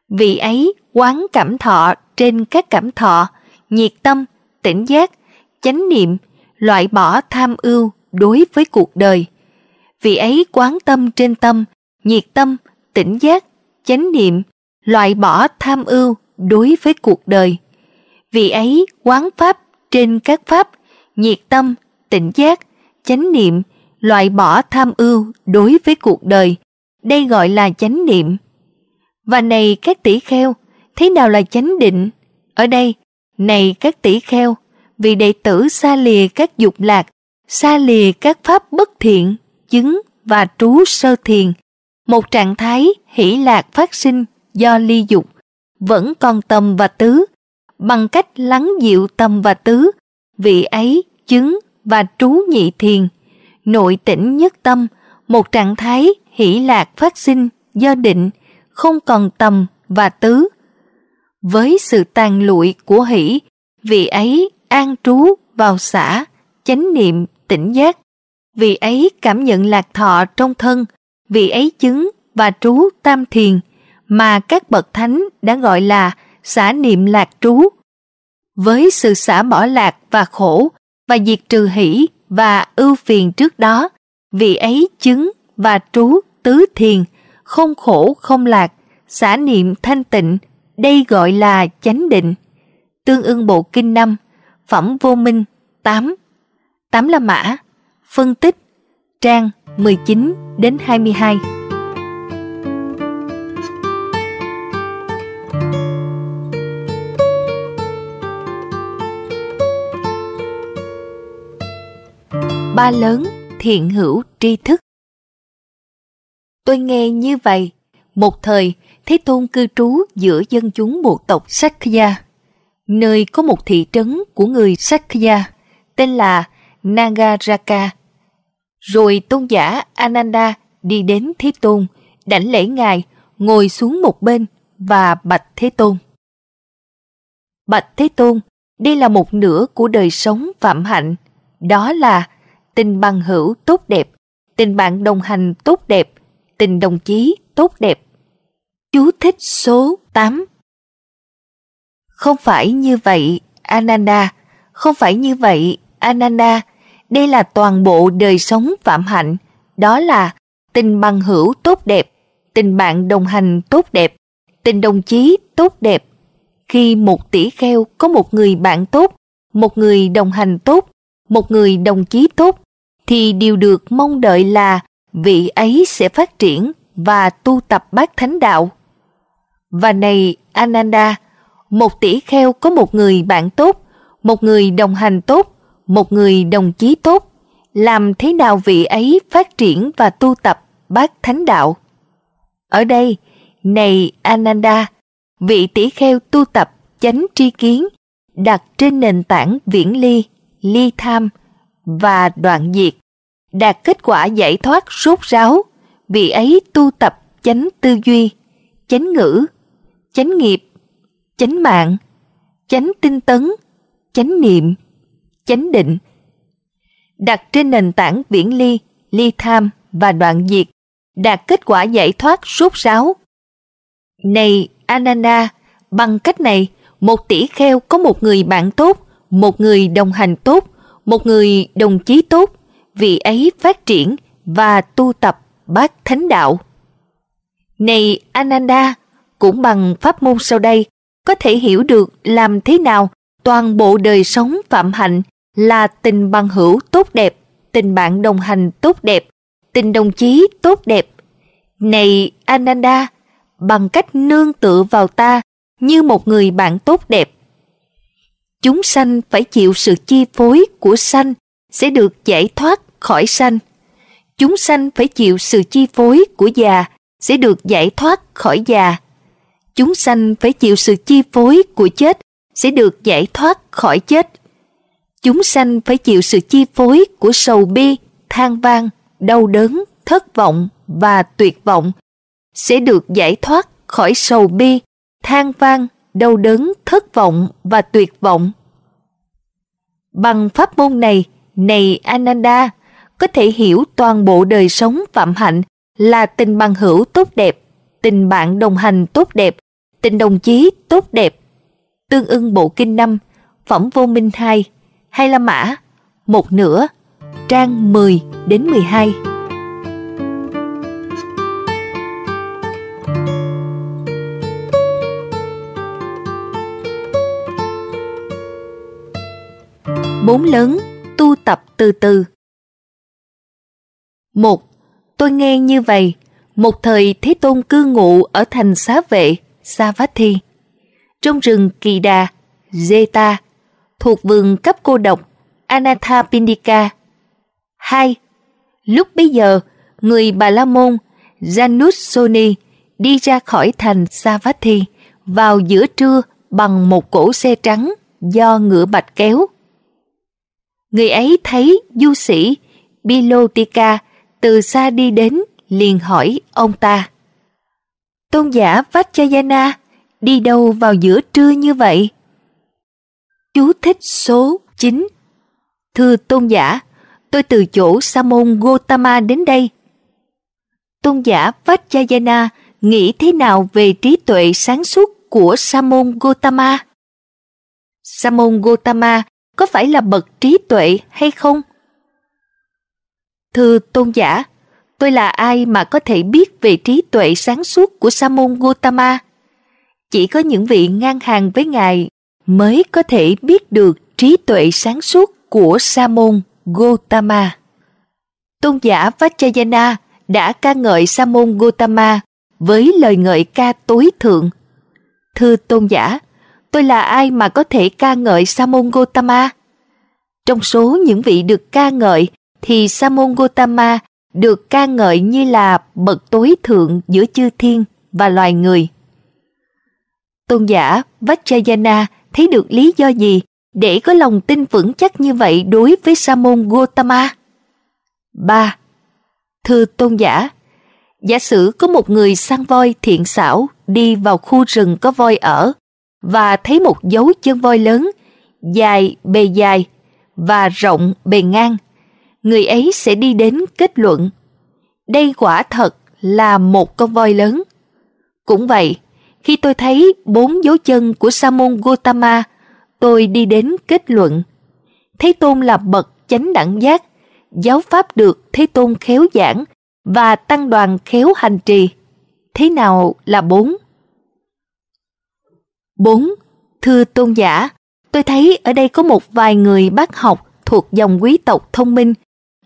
Vị ấy quán cảm thọ trên các cảm thọ, nhiệt tâm, tỉnh giác, chánh niệm, loại bỏ tham ưu đối với cuộc đời. Vị ấy quán tâm trên tâm, nhiệt tâm, tỉnh giác, chánh niệm, loại bỏ tham ưu đối với cuộc đời. Vị ấy quán pháp trên các pháp, nhiệt tâm, tỉnh giác, chánh niệm, loại bỏ tham ưu đối với cuộc đời. Đây gọi là chánh niệm. Và này các tỷ kheo, thế nào là chánh định? Ở đây, này các tỷ kheo, vì đệ tử xa lìa các dục lạc, xa lìa các pháp bất thiện, chứng và trú sơ thiền. Một trạng thái hỷ lạc phát sinh do ly dục, vẫn còn tâm và tứ. Bằng cách lắng dịu tâm và tứ, vị ấy chứng và trú nhị thiền nội tỉnh nhất tâm, một trạng thái hỷ lạc phát sinh do định, không còn tầm và tứ. Với sự tàn lụi của hỷ, vị ấy an trú vào xã, chánh niệm, tỉnh giác. Vị ấy cảm nhận lạc thọ trong thân, vị ấy chứng và trú tam thiền mà các bậc thánh đã gọi là xả niệm lạc trú. Với sự xả bỏ lạc và khổ và diệt trừ hỷ và ưu phiền trước đó, vị ấy chứng và trú tứ thiền, không khổ không lạc, xả niệm thanh tịnh, đây gọi là chánh định. Tương ưng bộ kinh năm phẩm vô minh 8, 8 là mã, phân tích, trang 19 đến 22. ba lớn thiện hữu tri thức tôi nghe như vậy một thời thế tôn cư trú giữa dân chúng bộ tộc sakya nơi có một thị trấn của người sakya tên là nagaraka rồi tôn giả ananda đi đến thế tôn đảnh lễ ngài ngồi xuống một bên và bạch thế tôn bạch thế tôn đây là một nửa của đời sống phạm hạnh đó là tình bằng hữu tốt đẹp, tình bạn đồng hành tốt đẹp, tình đồng chí tốt đẹp. Chú thích số 8 Không phải như vậy, Ananda, không phải như vậy, Ananda, đây là toàn bộ đời sống phạm hạnh, đó là tình bằng hữu tốt đẹp, tình bạn đồng hành tốt đẹp, tình đồng chí tốt đẹp. Khi một tỷ kheo có một người bạn tốt, một người đồng hành tốt, một người đồng chí tốt, thì điều được mong đợi là vị ấy sẽ phát triển và tu tập bát thánh đạo. Và này Ananda, một tỷ kheo có một người bạn tốt, một người đồng hành tốt, một người đồng chí tốt. Làm thế nào vị ấy phát triển và tu tập bát thánh đạo? Ở đây, này Ananda, vị tỷ kheo tu tập chánh tri kiến đặt trên nền tảng viễn ly, ly tham và đoạn diệt đạt kết quả giải thoát rốt ráo, vị ấy tu tập chánh tư duy, chánh ngữ, chánh nghiệp, chánh mạng, chánh tinh tấn, chánh niệm, chánh định. Đặt trên nền tảng viễn ly, ly tham và đoạn diệt, đạt kết quả giải thoát rốt ráo. Này Ananda, bằng cách này, một tỷ kheo có một người bạn tốt, một người đồng hành tốt, một người đồng chí tốt, vị ấy phát triển và tu tập bát thánh đạo. Này Ananda, cũng bằng pháp môn sau đây, có thể hiểu được làm thế nào toàn bộ đời sống phạm hạnh là tình bằng hữu tốt đẹp, tình bạn đồng hành tốt đẹp, tình đồng chí tốt đẹp. Này Ananda, bằng cách nương tựa vào ta như một người bạn tốt đẹp. Chúng sanh phải chịu sự chi phối của sanh sẽ được giải thoát khỏi sanh. Chúng sanh phải chịu sự chi phối của già sẽ được giải thoát khỏi già. Chúng sanh phải chịu sự chi phối của chết sẽ được giải thoát khỏi chết. Chúng sanh phải chịu sự chi phối của sầu bi, than vang, đau đớn, thất vọng và tuyệt vọng sẽ được giải thoát khỏi sầu bi, than vang, đau đớn, thất vọng và tuyệt vọng. Bằng pháp môn này, này Ananda, có thể hiểu toàn bộ đời sống phạm hạnh là tình bằng hữu tốt đẹp, tình bạn đồng hành tốt đẹp, tình đồng chí tốt đẹp. Tương ưng bộ kinh năm phẩm vô minh 2, hay là mã, một nửa, trang 10 đến 12. bốn lớn tu tập từ từ. Một, tôi nghe như vậy, một thời Thế Tôn cư ngụ ở thành xá vệ, Savatthi, trong rừng Kỳ Đà, Zeta, thuộc vườn cấp cô độc, Anathapindika. Hai, lúc bấy giờ, người Bà La Môn, Janusoni, đi ra khỏi thành Savatthi vào giữa trưa bằng một cỗ xe trắng do ngựa bạch kéo Người ấy thấy du sĩ Bilotika từ xa đi đến liền hỏi ông ta. Tôn giả Vajrayana đi đâu vào giữa trưa như vậy? Chú thích số 9 Thưa tôn giả, tôi từ chỗ Sa Gotama đến đây. Tôn giả Vajrayana nghĩ thế nào về trí tuệ sáng suốt của Sa Gotama? Sa Gotama có phải là bậc trí tuệ hay không? Thưa tôn giả, tôi là ai mà có thể biết về trí tuệ sáng suốt của Sa môn Gautama? Chỉ có những vị ngang hàng với ngài mới có thể biết được trí tuệ sáng suốt của Sa môn Gautama. Tôn giả Vajrayana đã ca ngợi Sa môn Gautama với lời ngợi ca tối thượng. Thưa tôn giả, tôi là ai mà có thể ca ngợi sa môn Trong số những vị được ca ngợi thì sa môn được ca ngợi như là bậc tối thượng giữa chư thiên và loài người. Tôn giả Vajrayana thấy được lý do gì để có lòng tin vững chắc như vậy đối với sa môn 3. Thưa tôn giả, giả sử có một người săn voi thiện xảo đi vào khu rừng có voi ở và thấy một dấu chân voi lớn, dài bề dài và rộng bề ngang. Người ấy sẽ đi đến kết luận, đây quả thật là một con voi lớn. Cũng vậy, khi tôi thấy bốn dấu chân của sa Gautama, tôi đi đến kết luận. Thế Tôn là bậc chánh đẳng giác, giáo pháp được Thế Tôn khéo giảng và tăng đoàn khéo hành trì. Thế nào là bốn? 4. Thưa tôn giả, tôi thấy ở đây có một vài người bác học thuộc dòng quý tộc thông minh,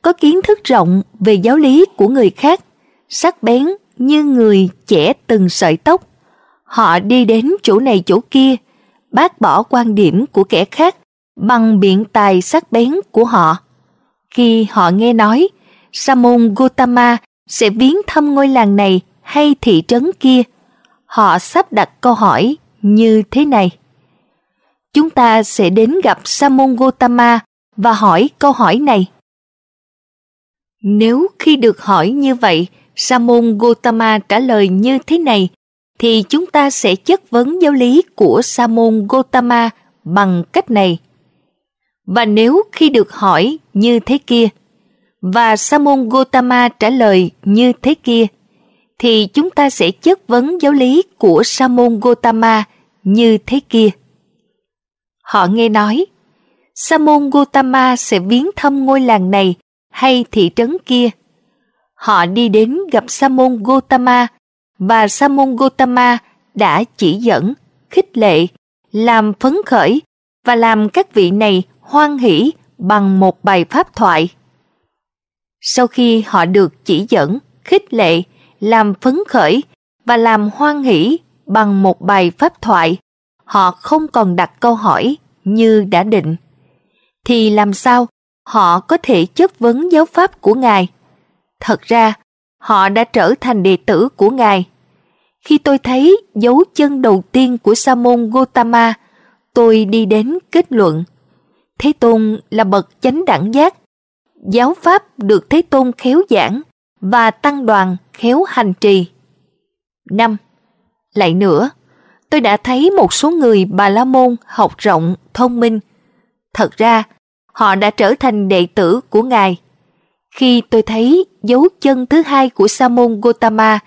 có kiến thức rộng về giáo lý của người khác, sắc bén như người trẻ từng sợi tóc. Họ đi đến chỗ này chỗ kia, bác bỏ quan điểm của kẻ khác bằng biện tài sắc bén của họ. Khi họ nghe nói, Samon Gautama sẽ viếng thăm ngôi làng này hay thị trấn kia, họ sắp đặt câu hỏi như thế này. Chúng ta sẽ đến gặp Samon Gautama và hỏi câu hỏi này. Nếu khi được hỏi như vậy, Samon Gautama trả lời như thế này, thì chúng ta sẽ chất vấn giáo lý của Samon Gautama bằng cách này. Và nếu khi được hỏi như thế kia, và Samon Gautama trả lời như thế kia, thì chúng ta sẽ chất vấn giáo lý của Samon Gautama như thế kia. Họ nghe nói, Samon Gautama sẽ biến thăm ngôi làng này hay thị trấn kia. Họ đi đến gặp Samon Gautama và Samon Gautama đã chỉ dẫn, khích lệ, làm phấn khởi và làm các vị này hoan hỷ bằng một bài pháp thoại. Sau khi họ được chỉ dẫn, khích lệ, làm phấn khởi và làm hoan hỷ bằng một bài pháp thoại, họ không còn đặt câu hỏi như đã định. Thì làm sao họ có thể chất vấn giáo pháp của Ngài? Thật ra, họ đã trở thành đệ tử của Ngài. Khi tôi thấy dấu chân đầu tiên của Sa môn Gotama, tôi đi đến kết luận. Thế Tôn là bậc chánh đẳng giác. Giáo pháp được Thế Tôn khéo giảng và tăng đoàn khéo hành trì. 5. Lại nữa, tôi đã thấy một số người Bà La Môn học rộng, thông minh. Thật ra, họ đã trở thành đệ tử của Ngài. Khi tôi thấy dấu chân thứ hai của Sa môn Gotama,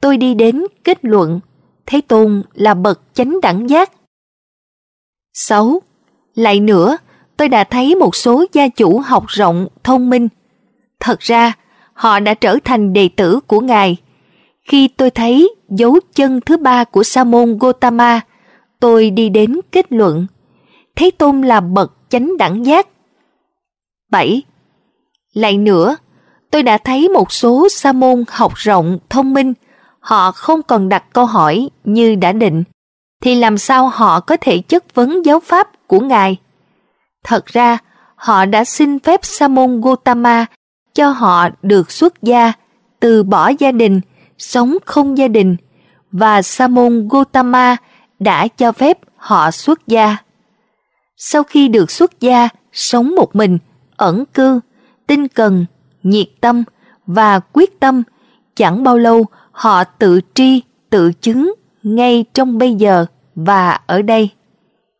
tôi đi đến kết luận Thế Tôn là bậc chánh đẳng giác. 6. Lại nữa, tôi đã thấy một số gia chủ học rộng, thông minh. Thật ra, họ đã trở thành đệ tử của Ngài. Khi tôi thấy dấu chân thứ ba của sa môn Gotama, tôi đi đến kết luận. thấy Tôn là bậc chánh đẳng giác. 7. Lại nữa, tôi đã thấy một số sa môn học rộng, thông minh, họ không còn đặt câu hỏi như đã định, thì làm sao họ có thể chất vấn giáo pháp của Ngài? Thật ra, họ đã xin phép sa môn Gautama cho họ được xuất gia, từ bỏ gia đình sống không gia đình và sa môn Gotama đã cho phép họ xuất gia. Sau khi được xuất gia, sống một mình, ẩn cư, tinh cần, nhiệt tâm và quyết tâm, chẳng bao lâu họ tự tri, tự chứng ngay trong bây giờ và ở đây.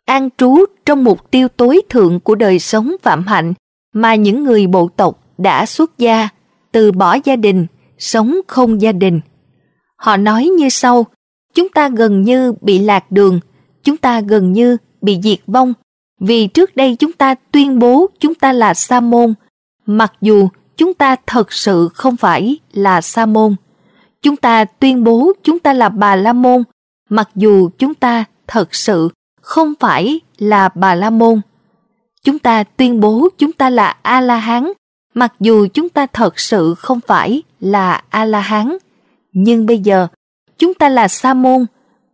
An trú trong mục tiêu tối thượng của đời sống phạm hạnh mà những người bộ tộc đã xuất gia, từ bỏ gia đình sống không gia đình. Họ nói như sau, chúng ta gần như bị lạc đường, chúng ta gần như bị diệt vong, vì trước đây chúng ta tuyên bố chúng ta là sa môn, mặc dù chúng ta thật sự không phải là sa môn. Chúng ta tuyên bố chúng ta là bà la môn, mặc dù chúng ta thật sự không phải là bà la môn. Chúng ta tuyên bố chúng ta là A la hán, Mặc dù chúng ta thật sự không phải là A-la-hán, nhưng bây giờ chúng ta là Sa môn,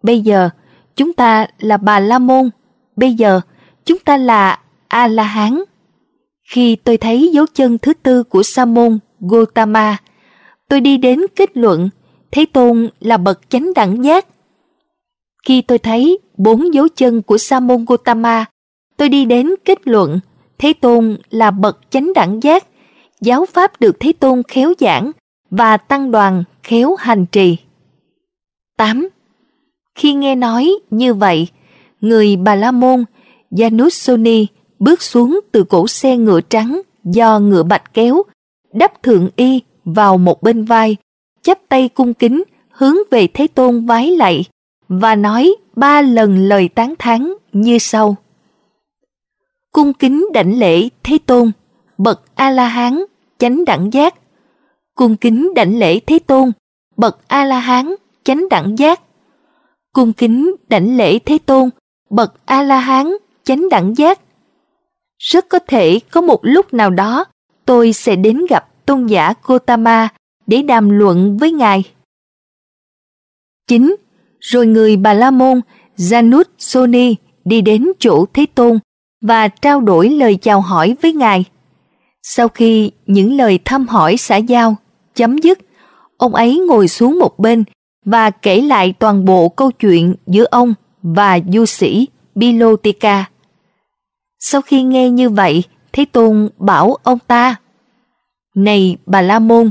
bây giờ chúng ta là Bà La môn, bây giờ chúng ta là A-la-hán. Khi tôi thấy dấu chân thứ tư của Sa môn Gotama, tôi đi đến kết luận Thế Tôn là bậc chánh đẳng giác. Khi tôi thấy bốn dấu chân của Sa môn Gotama, tôi đi đến kết luận Thế Tôn là bậc chánh đẳng giác giáo pháp được Thế Tôn khéo giảng và tăng đoàn khéo hành trì. 8. Khi nghe nói như vậy, người Bà La Môn, Janusoni bước xuống từ cổ xe ngựa trắng do ngựa bạch kéo, đắp thượng y vào một bên vai, chắp tay cung kính hướng về Thế Tôn vái lạy và nói ba lần lời tán thán như sau. Cung kính đảnh lễ Thế Tôn, bậc A-la-hán chánh đẳng giác. Cung kính đảnh lễ Thế Tôn, bậc A-la-hán, chánh đẳng giác. Cung kính đảnh lễ Thế Tôn, bậc A-la-hán, chánh đẳng giác. Rất có thể có một lúc nào đó tôi sẽ đến gặp tôn giả Gotama để đàm luận với ngài. Chín, Rồi người Bà La Môn Janut Soni đi đến chỗ Thế Tôn và trao đổi lời chào hỏi với ngài. Sau khi những lời thăm hỏi xã giao chấm dứt, ông ấy ngồi xuống một bên và kể lại toàn bộ câu chuyện giữa ông và du sĩ Bilotica. Sau khi nghe như vậy, Thế Tôn bảo ông ta Này bà La Môn,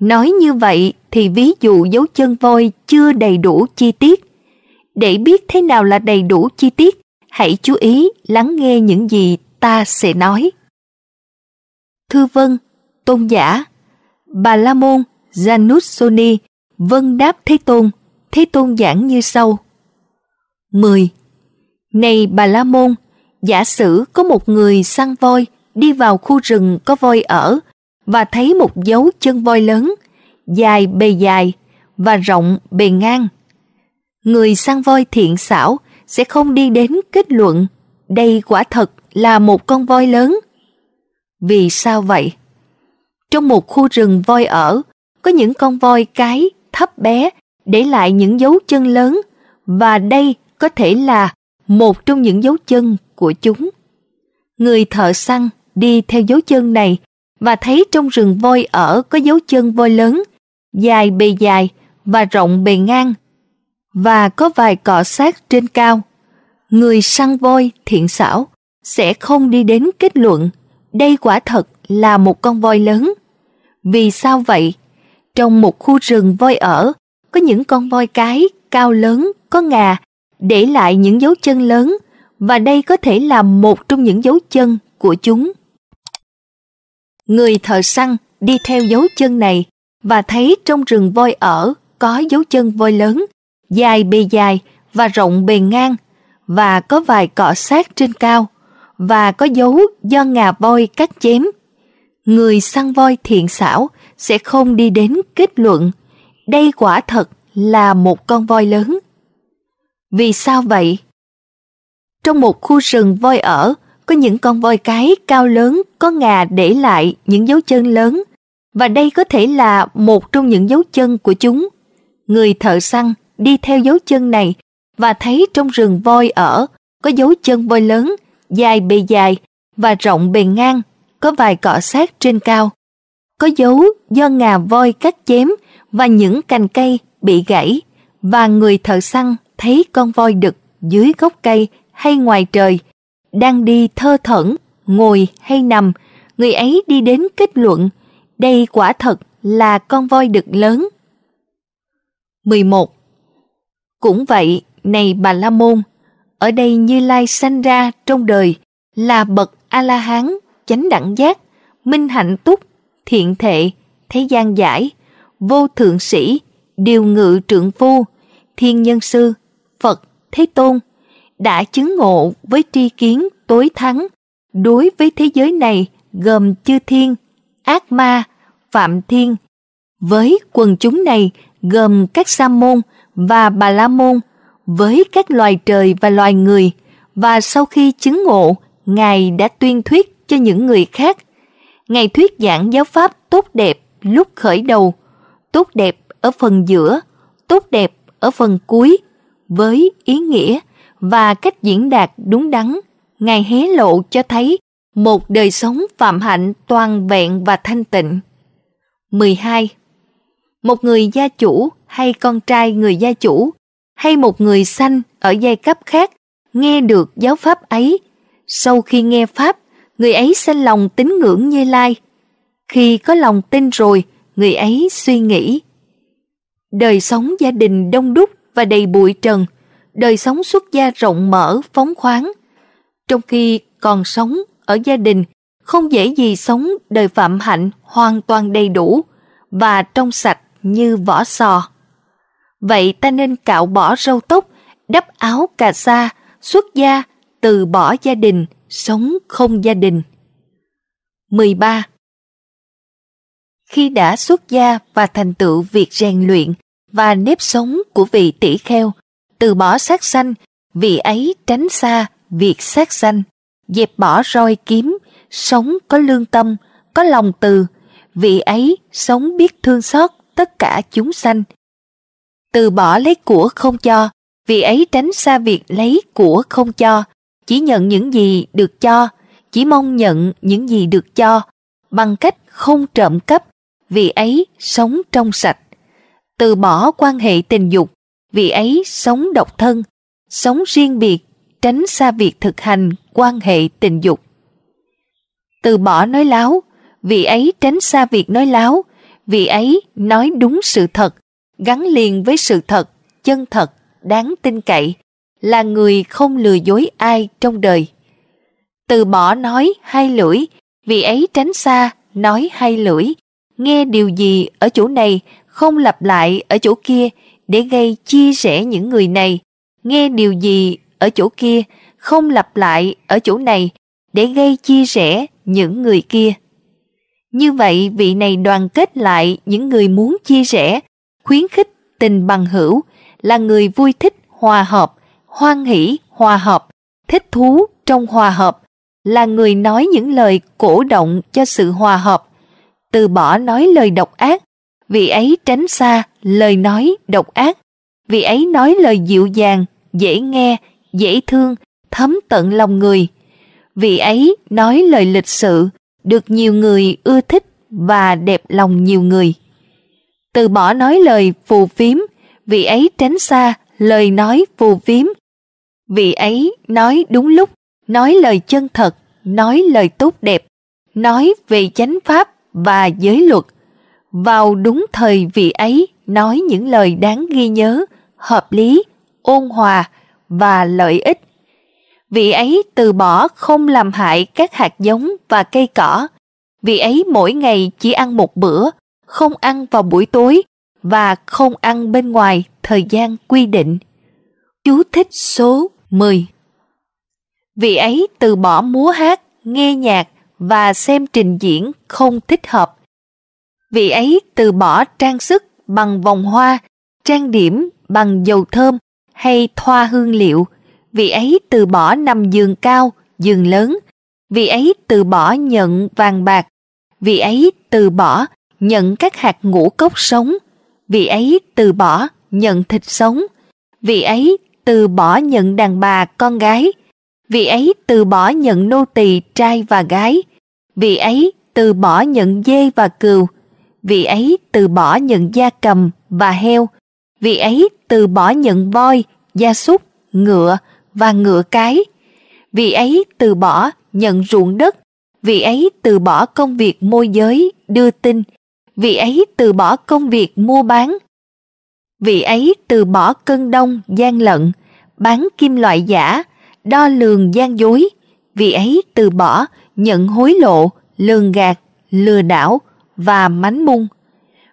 nói như vậy thì ví dụ dấu chân voi chưa đầy đủ chi tiết. Để biết thế nào là đầy đủ chi tiết, hãy chú ý lắng nghe những gì ta sẽ nói. Thư Vân, Tôn Giả, Bà La Môn, Janus Soni, Vân Đáp Thế Tôn, Thế Tôn giảng như sau. 10. Này Bà La Môn, giả sử có một người săn voi đi vào khu rừng có voi ở và thấy một dấu chân voi lớn, dài bề dài và rộng bề ngang. Người săn voi thiện xảo sẽ không đi đến kết luận đây quả thật là một con voi lớn vì sao vậy? Trong một khu rừng voi ở, có những con voi cái, thấp bé, để lại những dấu chân lớn và đây có thể là một trong những dấu chân của chúng. Người thợ săn đi theo dấu chân này và thấy trong rừng voi ở có dấu chân voi lớn, dài bề dài và rộng bề ngang, và có vài cọ sát trên cao. Người săn voi thiện xảo sẽ không đi đến kết luận đây quả thật là một con voi lớn. Vì sao vậy? Trong một khu rừng voi ở, có những con voi cái cao lớn, có ngà, để lại những dấu chân lớn và đây có thể là một trong những dấu chân của chúng. Người thợ săn đi theo dấu chân này và thấy trong rừng voi ở có dấu chân voi lớn, dài bề dài và rộng bề ngang và có vài cọ sát trên cao và có dấu do ngà voi cắt chém. Người săn voi thiện xảo sẽ không đi đến kết luận đây quả thật là một con voi lớn. Vì sao vậy? Trong một khu rừng voi ở, có những con voi cái cao lớn có ngà để lại những dấu chân lớn và đây có thể là một trong những dấu chân của chúng. Người thợ săn đi theo dấu chân này và thấy trong rừng voi ở có dấu chân voi lớn dài bề dài và rộng bề ngang, có vài cọ sát trên cao. Có dấu do ngà voi cắt chém và những cành cây bị gãy và người thợ săn thấy con voi đực dưới gốc cây hay ngoài trời, đang đi thơ thẩn, ngồi hay nằm, người ấy đi đến kết luận, đây quả thật là con voi đực lớn. 11. Cũng vậy, này bà La Môn, ở đây Như Lai sanh ra trong đời là bậc A-la-hán, chánh đẳng giác, minh hạnh túc, thiện thệ, thế gian giải, vô thượng sĩ, điều ngự trượng phu, thiên nhân sư, Phật, Thế Tôn, đã chứng ngộ với tri kiến tối thắng, đối với thế giới này gồm chư thiên, ác ma, phạm thiên, với quần chúng này gồm các sa môn và bà la môn, với các loài trời và loài người và sau khi chứng ngộ, Ngài đã tuyên thuyết cho những người khác. Ngài thuyết giảng giáo pháp tốt đẹp lúc khởi đầu, tốt đẹp ở phần giữa, tốt đẹp ở phần cuối, với ý nghĩa và cách diễn đạt đúng đắn. Ngài hé lộ cho thấy một đời sống phạm hạnh toàn vẹn và thanh tịnh. 12. Một người gia chủ hay con trai người gia chủ hay một người sanh ở giai cấp khác nghe được giáo pháp ấy, sau khi nghe pháp, người ấy sẽ lòng tín ngưỡng Như Lai. Khi có lòng tin rồi, người ấy suy nghĩ. Đời sống gia đình đông đúc và đầy bụi trần, đời sống xuất gia rộng mở, phóng khoáng. Trong khi còn sống ở gia đình, không dễ gì sống đời phạm hạnh hoàn toàn đầy đủ và trong sạch như vỏ sò. Vậy ta nên cạo bỏ râu tóc, đắp áo cà sa, xuất gia, từ bỏ gia đình, sống không gia đình. 13. Khi đã xuất gia và thành tựu việc rèn luyện và nếp sống của vị tỷ kheo, từ bỏ sát sanh, vị ấy tránh xa việc sát sanh, dẹp bỏ roi kiếm, sống có lương tâm, có lòng từ, vị ấy sống biết thương xót tất cả chúng sanh, từ bỏ lấy của không cho, vì ấy tránh xa việc lấy của không cho, chỉ nhận những gì được cho, chỉ mong nhận những gì được cho, bằng cách không trộm cắp, vì ấy sống trong sạch. Từ bỏ quan hệ tình dục, vì ấy sống độc thân, sống riêng biệt, tránh xa việc thực hành quan hệ tình dục. Từ bỏ nói láo, vì ấy tránh xa việc nói láo, vì ấy nói đúng sự thật, gắn liền với sự thật, chân thật, đáng tin cậy, là người không lừa dối ai trong đời. Từ bỏ nói hai lưỡi, vì ấy tránh xa, nói hai lưỡi, nghe điều gì ở chỗ này không lặp lại ở chỗ kia để gây chia rẽ những người này, nghe điều gì ở chỗ kia không lặp lại ở chỗ này để gây chia rẽ những người kia. Như vậy vị này đoàn kết lại những người muốn chia rẽ khuyến khích tình bằng hữu là người vui thích hòa hợp, hoan hỷ hòa hợp, thích thú trong hòa hợp, là người nói những lời cổ động cho sự hòa hợp, từ bỏ nói lời độc ác, vì ấy tránh xa lời nói độc ác, vì ấy nói lời dịu dàng, dễ nghe, dễ thương, thấm tận lòng người. Vì ấy nói lời lịch sự, được nhiều người ưa thích và đẹp lòng nhiều người từ bỏ nói lời phù phiếm, vị ấy tránh xa lời nói phù phiếm. Vị ấy nói đúng lúc, nói lời chân thật, nói lời tốt đẹp, nói về chánh pháp và giới luật. Vào đúng thời vị ấy nói những lời đáng ghi nhớ, hợp lý, ôn hòa và lợi ích. Vị ấy từ bỏ không làm hại các hạt giống và cây cỏ. Vị ấy mỗi ngày chỉ ăn một bữa, không ăn vào buổi tối và không ăn bên ngoài thời gian quy định. Chú thích số 10 Vị ấy từ bỏ múa hát, nghe nhạc và xem trình diễn không thích hợp. Vị ấy từ bỏ trang sức bằng vòng hoa, trang điểm bằng dầu thơm hay thoa hương liệu. Vị ấy từ bỏ nằm giường cao, giường lớn. Vị ấy từ bỏ nhận vàng bạc. Vị ấy từ bỏ nhận các hạt ngũ cốc sống, vị ấy từ bỏ nhận thịt sống, vị ấy từ bỏ nhận đàn bà con gái, vị ấy từ bỏ nhận nô tỳ trai và gái, vị ấy từ bỏ nhận dê và cừu, vị ấy từ bỏ nhận da cầm và heo, vị ấy từ bỏ nhận voi, gia súc, ngựa và ngựa cái, vị ấy từ bỏ nhận ruộng đất, vị ấy từ bỏ công việc môi giới, đưa tin, vị ấy từ bỏ công việc mua bán. Vị ấy từ bỏ cân đông gian lận, bán kim loại giả, đo lường gian dối. Vị ấy từ bỏ nhận hối lộ, lường gạt, lừa đảo và mánh mung.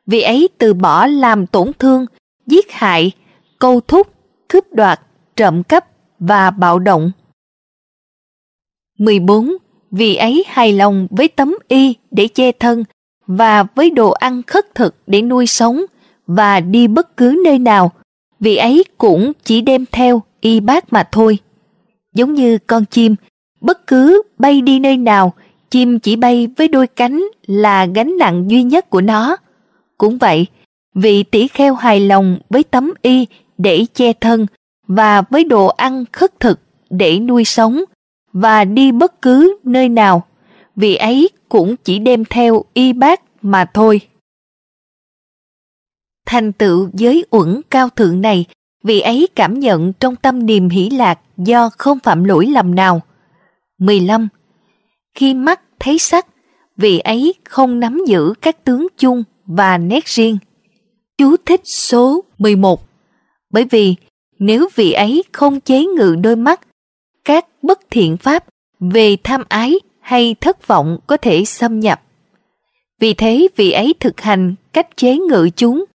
Vị ấy từ bỏ làm tổn thương, giết hại, câu thúc, cướp đoạt, trộm cắp và bạo động. 14. Vị ấy hài lòng với tấm y để che thân và với đồ ăn khất thực để nuôi sống và đi bất cứ nơi nào, vị ấy cũng chỉ đem theo y bát mà thôi. Giống như con chim, bất cứ bay đi nơi nào, chim chỉ bay với đôi cánh là gánh nặng duy nhất của nó. Cũng vậy, vị tỷ kheo hài lòng với tấm y để che thân và với đồ ăn khất thực để nuôi sống và đi bất cứ nơi nào vì ấy cũng chỉ đem theo y bác mà thôi. Thành tựu giới uẩn cao thượng này, vị ấy cảm nhận trong tâm niềm hỷ lạc do không phạm lỗi lầm nào. 15. Khi mắt thấy sắc, vị ấy không nắm giữ các tướng chung và nét riêng. Chú thích số 11 Bởi vì nếu vị ấy không chế ngự đôi mắt, các bất thiện pháp về tham ái hay thất vọng có thể xâm nhập. Vì thế vị ấy thực hành cách chế ngự chúng,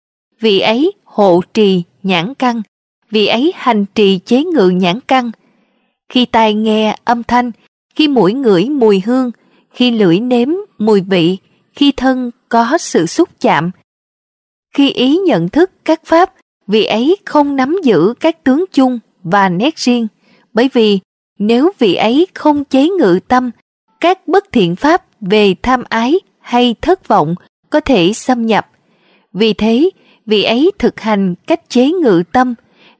vị ấy hộ trì nhãn căn, vị ấy hành trì chế ngự nhãn căn. Khi tai nghe âm thanh, khi mũi ngửi mùi hương, khi lưỡi nếm mùi vị, khi thân có sự xúc chạm. Khi ý nhận thức các pháp, vị ấy không nắm giữ các tướng chung và nét riêng, bởi vì nếu vị ấy không chế ngự tâm các bất thiện pháp về tham ái hay thất vọng có thể xâm nhập. Vì thế, vị ấy thực hành cách chế ngự tâm,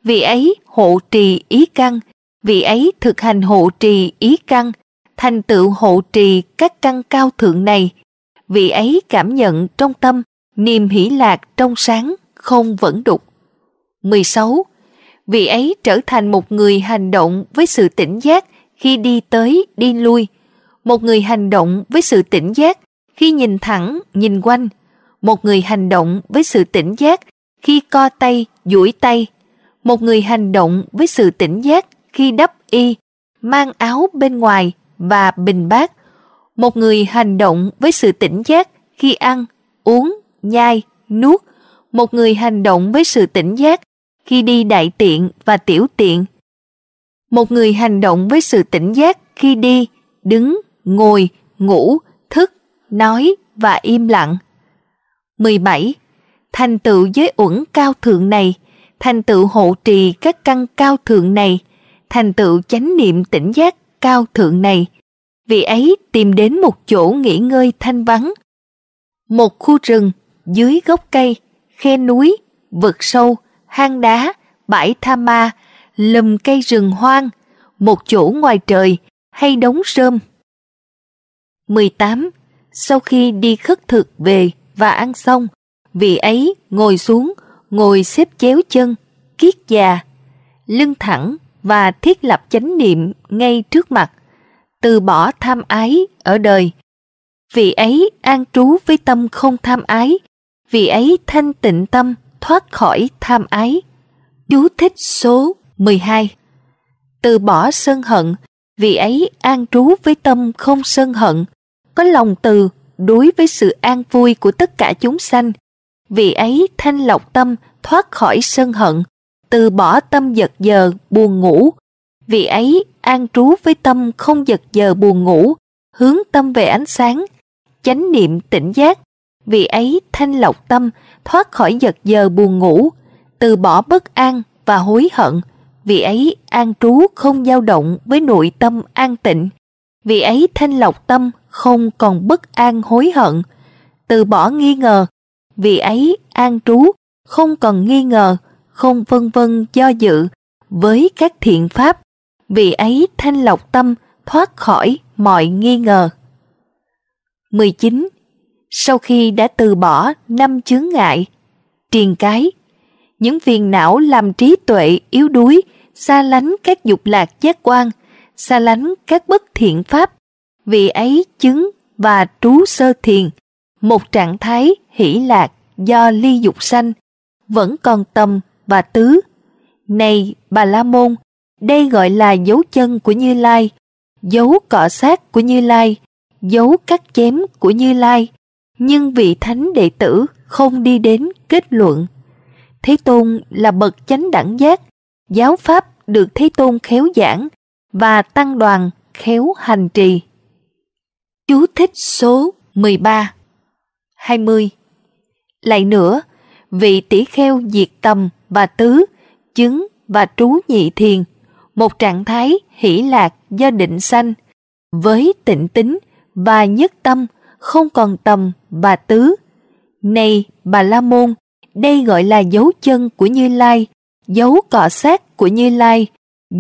vị ấy hộ trì ý căn, vị ấy thực hành hộ trì ý căn, thành tựu hộ trì các căn cao thượng này. Vị ấy cảm nhận trong tâm niềm hỷ lạc trong sáng, không vẫn đục. 16. Vị ấy trở thành một người hành động với sự tỉnh giác khi đi tới, đi lui, một người hành động với sự tỉnh giác khi nhìn thẳng nhìn quanh một người hành động với sự tỉnh giác khi co tay duỗi tay một người hành động với sự tỉnh giác khi đắp y mang áo bên ngoài và bình bát một người hành động với sự tỉnh giác khi ăn uống nhai nuốt một người hành động với sự tỉnh giác khi đi đại tiện và tiểu tiện một người hành động với sự tỉnh giác khi đi đứng ngồi, ngủ, thức, nói và im lặng. 17. Thành tựu giới uẩn cao thượng này, thành tựu hộ trì các căn cao thượng này, thành tựu chánh niệm tỉnh giác cao thượng này. Vị ấy tìm đến một chỗ nghỉ ngơi thanh vắng, một khu rừng dưới gốc cây, khe núi, vực sâu, hang đá, bãi tha ma, lùm cây rừng hoang, một chỗ ngoài trời hay đống rơm 18. Sau khi đi khất thực về và ăn xong, vị ấy ngồi xuống, ngồi xếp chéo chân, kiết già, lưng thẳng và thiết lập chánh niệm ngay trước mặt, từ bỏ tham ái ở đời. Vị ấy an trú với tâm không tham ái, vị ấy thanh tịnh tâm thoát khỏi tham ái. Chú thích số 12 Từ bỏ sân hận, vị ấy an trú với tâm không sân hận, có lòng từ đối với sự an vui của tất cả chúng sanh. Vì ấy thanh lọc tâm thoát khỏi sân hận, từ bỏ tâm giật giờ buồn ngủ. Vì ấy an trú với tâm không giật giờ buồn ngủ, hướng tâm về ánh sáng, chánh niệm tỉnh giác. Vì ấy thanh lọc tâm thoát khỏi giật giờ buồn ngủ, từ bỏ bất an và hối hận. Vì ấy an trú không dao động với nội tâm an tịnh, vì ấy thanh lọc tâm không còn bất an hối hận, từ bỏ nghi ngờ, vì ấy an trú, không còn nghi ngờ, không vân vân do dự với các thiện pháp, vì ấy thanh lọc tâm thoát khỏi mọi nghi ngờ. 19. Sau khi đã từ bỏ năm chướng ngại, triền cái, những phiền não làm trí tuệ yếu đuối, xa lánh các dục lạc giác quan – xa lánh các bất thiện pháp, vì ấy chứng và trú sơ thiền, một trạng thái hỷ lạc do ly dục sanh, vẫn còn tâm và tứ. Này Bà La Môn, đây gọi là dấu chân của Như Lai, dấu cọ sát của Như Lai, dấu cắt chém của Như Lai, nhưng vị thánh đệ tử không đi đến kết luận. Thế Tôn là bậc chánh đẳng giác, giáo pháp được Thế Tôn khéo giảng và tăng đoàn khéo hành trì. Chú thích số 13 20 Lại nữa, vị tỷ kheo diệt tầm và tứ, chứng và trú nhị thiền, một trạng thái hỷ lạc do định sanh, với tịnh tính và nhất tâm không còn tầm và tứ. Này Bà La Môn, đây gọi là dấu chân của Như Lai, dấu cọ sát của Như Lai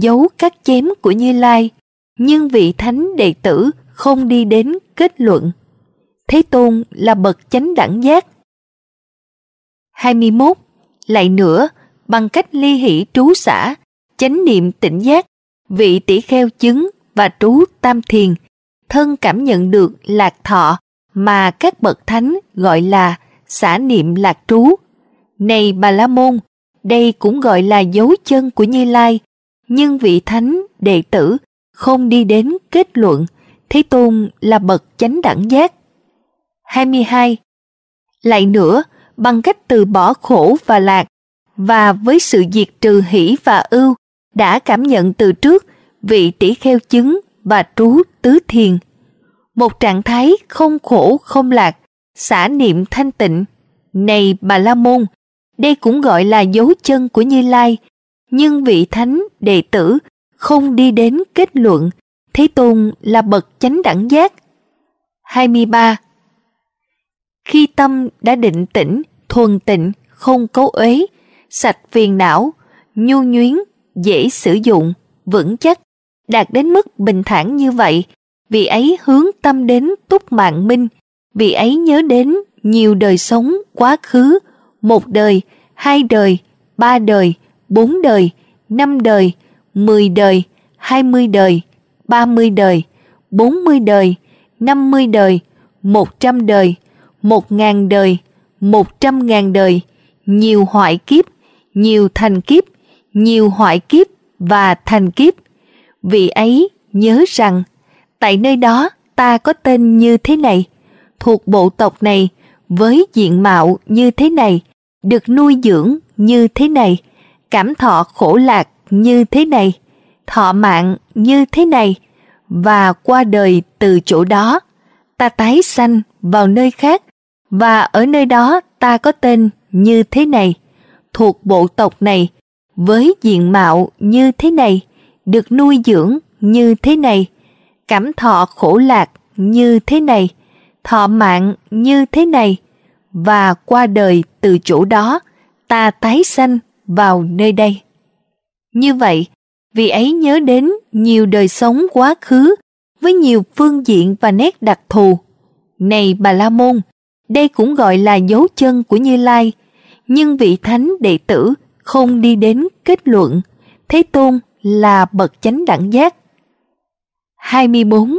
giấu các chém của Như Lai, nhưng vị thánh đệ tử không đi đến kết luận. Thế Tôn là bậc chánh đẳng giác. 21. Lại nữa, bằng cách ly hỷ trú xã, chánh niệm tỉnh giác, vị tỷ kheo chứng và trú tam thiền, thân cảm nhận được lạc thọ mà các bậc thánh gọi là xã niệm lạc trú. Này Bà La Môn, đây cũng gọi là dấu chân của Như Lai nhưng vị thánh đệ tử không đi đến kết luận Thế Tôn là bậc chánh đẳng giác. 22. Lại nữa, bằng cách từ bỏ khổ và lạc và với sự diệt trừ hỷ và ưu đã cảm nhận từ trước vị tỷ kheo chứng và trú tứ thiền. Một trạng thái không khổ không lạc, xả niệm thanh tịnh. Này Bà La Môn, đây cũng gọi là dấu chân của Như Lai nhưng vị thánh đệ tử không đi đến kết luận Thế Tôn là bậc chánh đẳng giác. 23. Khi tâm đã định tĩnh, thuần tịnh, không cấu uế, sạch phiền não, nhu nhuyến, dễ sử dụng, vững chắc, đạt đến mức bình thản như vậy, vị ấy hướng tâm đến túc mạng minh, vị ấy nhớ đến nhiều đời sống quá khứ, một đời, hai đời, ba đời, bốn đời, năm đời, mười đời, hai mươi đời, ba mươi đời, bốn mươi đời, năm mươi đời, một trăm đời, một ngàn đời, một trăm ngàn đời, nhiều hoại kiếp, nhiều thành kiếp, nhiều hoại kiếp và thành kiếp. Vị ấy nhớ rằng, tại nơi đó ta có tên như thế này, thuộc bộ tộc này, với diện mạo như thế này, được nuôi dưỡng như thế này, cảm thọ khổ lạc như thế này, thọ mạng như thế này, và qua đời từ chỗ đó, ta tái sanh vào nơi khác, và ở nơi đó ta có tên như thế này, thuộc bộ tộc này, với diện mạo như thế này, được nuôi dưỡng như thế này, cảm thọ khổ lạc như thế này, thọ mạng như thế này, và qua đời từ chỗ đó, ta tái sanh vào nơi đây. Như vậy, vị ấy nhớ đến nhiều đời sống quá khứ với nhiều phương diện và nét đặc thù. Này Bà La Môn, đây cũng gọi là dấu chân của Như Lai, nhưng vị thánh đệ tử không đi đến kết luận Thế Tôn là bậc chánh đẳng giác. 24.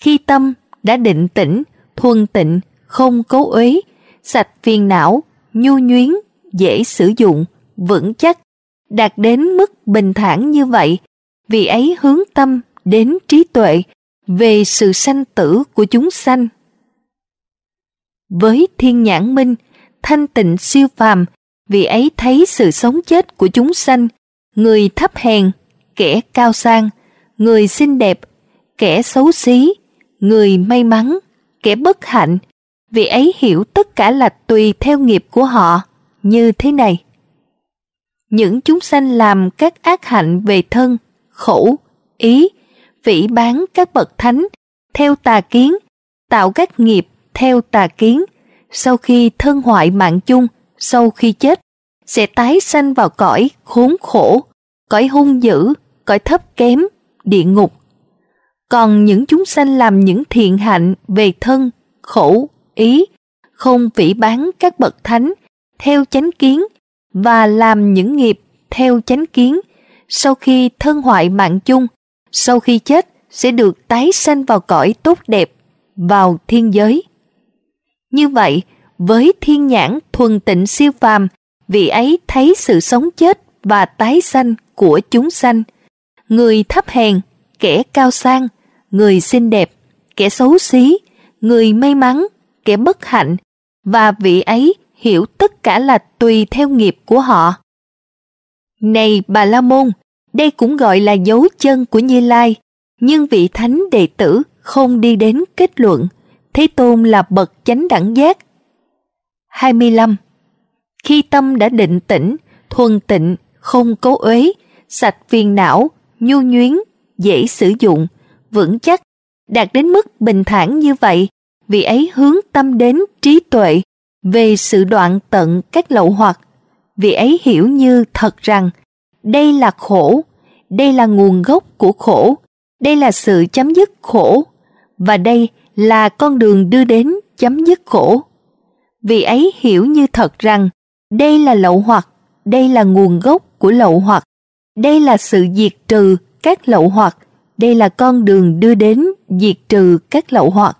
Khi tâm đã định tĩnh, thuần tịnh, không cấu uế, sạch phiền não, nhu nhuyến, dễ sử dụng, vững chắc, đạt đến mức bình thản như vậy, vì ấy hướng tâm đến trí tuệ về sự sanh tử của chúng sanh. Với thiên nhãn minh, thanh tịnh siêu phàm, vì ấy thấy sự sống chết của chúng sanh, người thấp hèn, kẻ cao sang, người xinh đẹp, kẻ xấu xí, người may mắn, kẻ bất hạnh, vì ấy hiểu tất cả là tùy theo nghiệp của họ, như thế này những chúng sanh làm các ác hạnh về thân, khẩu, ý, vĩ bán các bậc thánh, theo tà kiến, tạo các nghiệp theo tà kiến, sau khi thân hoại mạng chung, sau khi chết, sẽ tái sanh vào cõi khốn khổ, cõi hung dữ, cõi thấp kém, địa ngục. Còn những chúng sanh làm những thiện hạnh về thân, khổ ý, không vĩ bán các bậc thánh, theo chánh kiến, và làm những nghiệp theo chánh kiến sau khi thân hoại mạng chung, sau khi chết sẽ được tái sanh vào cõi tốt đẹp, vào thiên giới. Như vậy, với thiên nhãn thuần tịnh siêu phàm, vị ấy thấy sự sống chết và tái sanh của chúng sanh. Người thấp hèn, kẻ cao sang, người xinh đẹp, kẻ xấu xí, người may mắn, kẻ bất hạnh, và vị ấy hiểu tất cả là tùy theo nghiệp của họ. Này Bà La Môn, đây cũng gọi là dấu chân của Như Lai, nhưng vị thánh đệ tử không đi đến kết luận Thế Tôn là bậc chánh đẳng giác. 25. Khi tâm đã định tĩnh, thuần tịnh, không cố uế, sạch phiền não, nhu nhuyến, dễ sử dụng, vững chắc, đạt đến mức bình thản như vậy, vị ấy hướng tâm đến trí tuệ, về sự đoạn tận các lậu hoặc, vì ấy hiểu như thật rằng đây là khổ, đây là nguồn gốc của khổ, đây là sự chấm dứt khổ, và đây là con đường đưa đến chấm dứt khổ. Vì ấy hiểu như thật rằng đây là lậu hoặc, đây là nguồn gốc của lậu hoặc, đây là sự diệt trừ các lậu hoặc, đây là con đường đưa đến diệt trừ các lậu hoặc.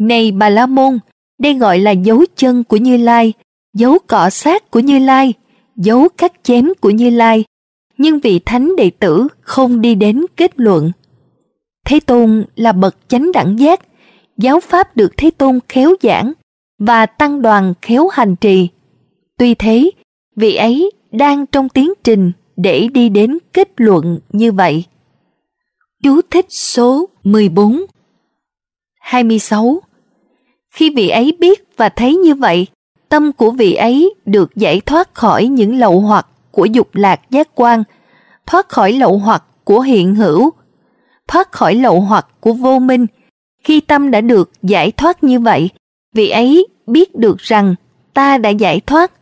Này Bà La Môn, đây gọi là dấu chân của Như Lai, dấu cọ sát của Như Lai, dấu cắt chém của Như Lai. Nhưng vị thánh đệ tử không đi đến kết luận. Thế Tôn là bậc chánh đẳng giác, giáo pháp được Thế Tôn khéo giảng và tăng đoàn khéo hành trì. Tuy thế, vị ấy đang trong tiến trình để đi đến kết luận như vậy. Chú thích số 14 26 khi vị ấy biết và thấy như vậy, tâm của vị ấy được giải thoát khỏi những lậu hoặc của dục lạc giác quan, thoát khỏi lậu hoặc của hiện hữu, thoát khỏi lậu hoặc của vô minh. Khi tâm đã được giải thoát như vậy, vị ấy biết được rằng ta đã giải thoát.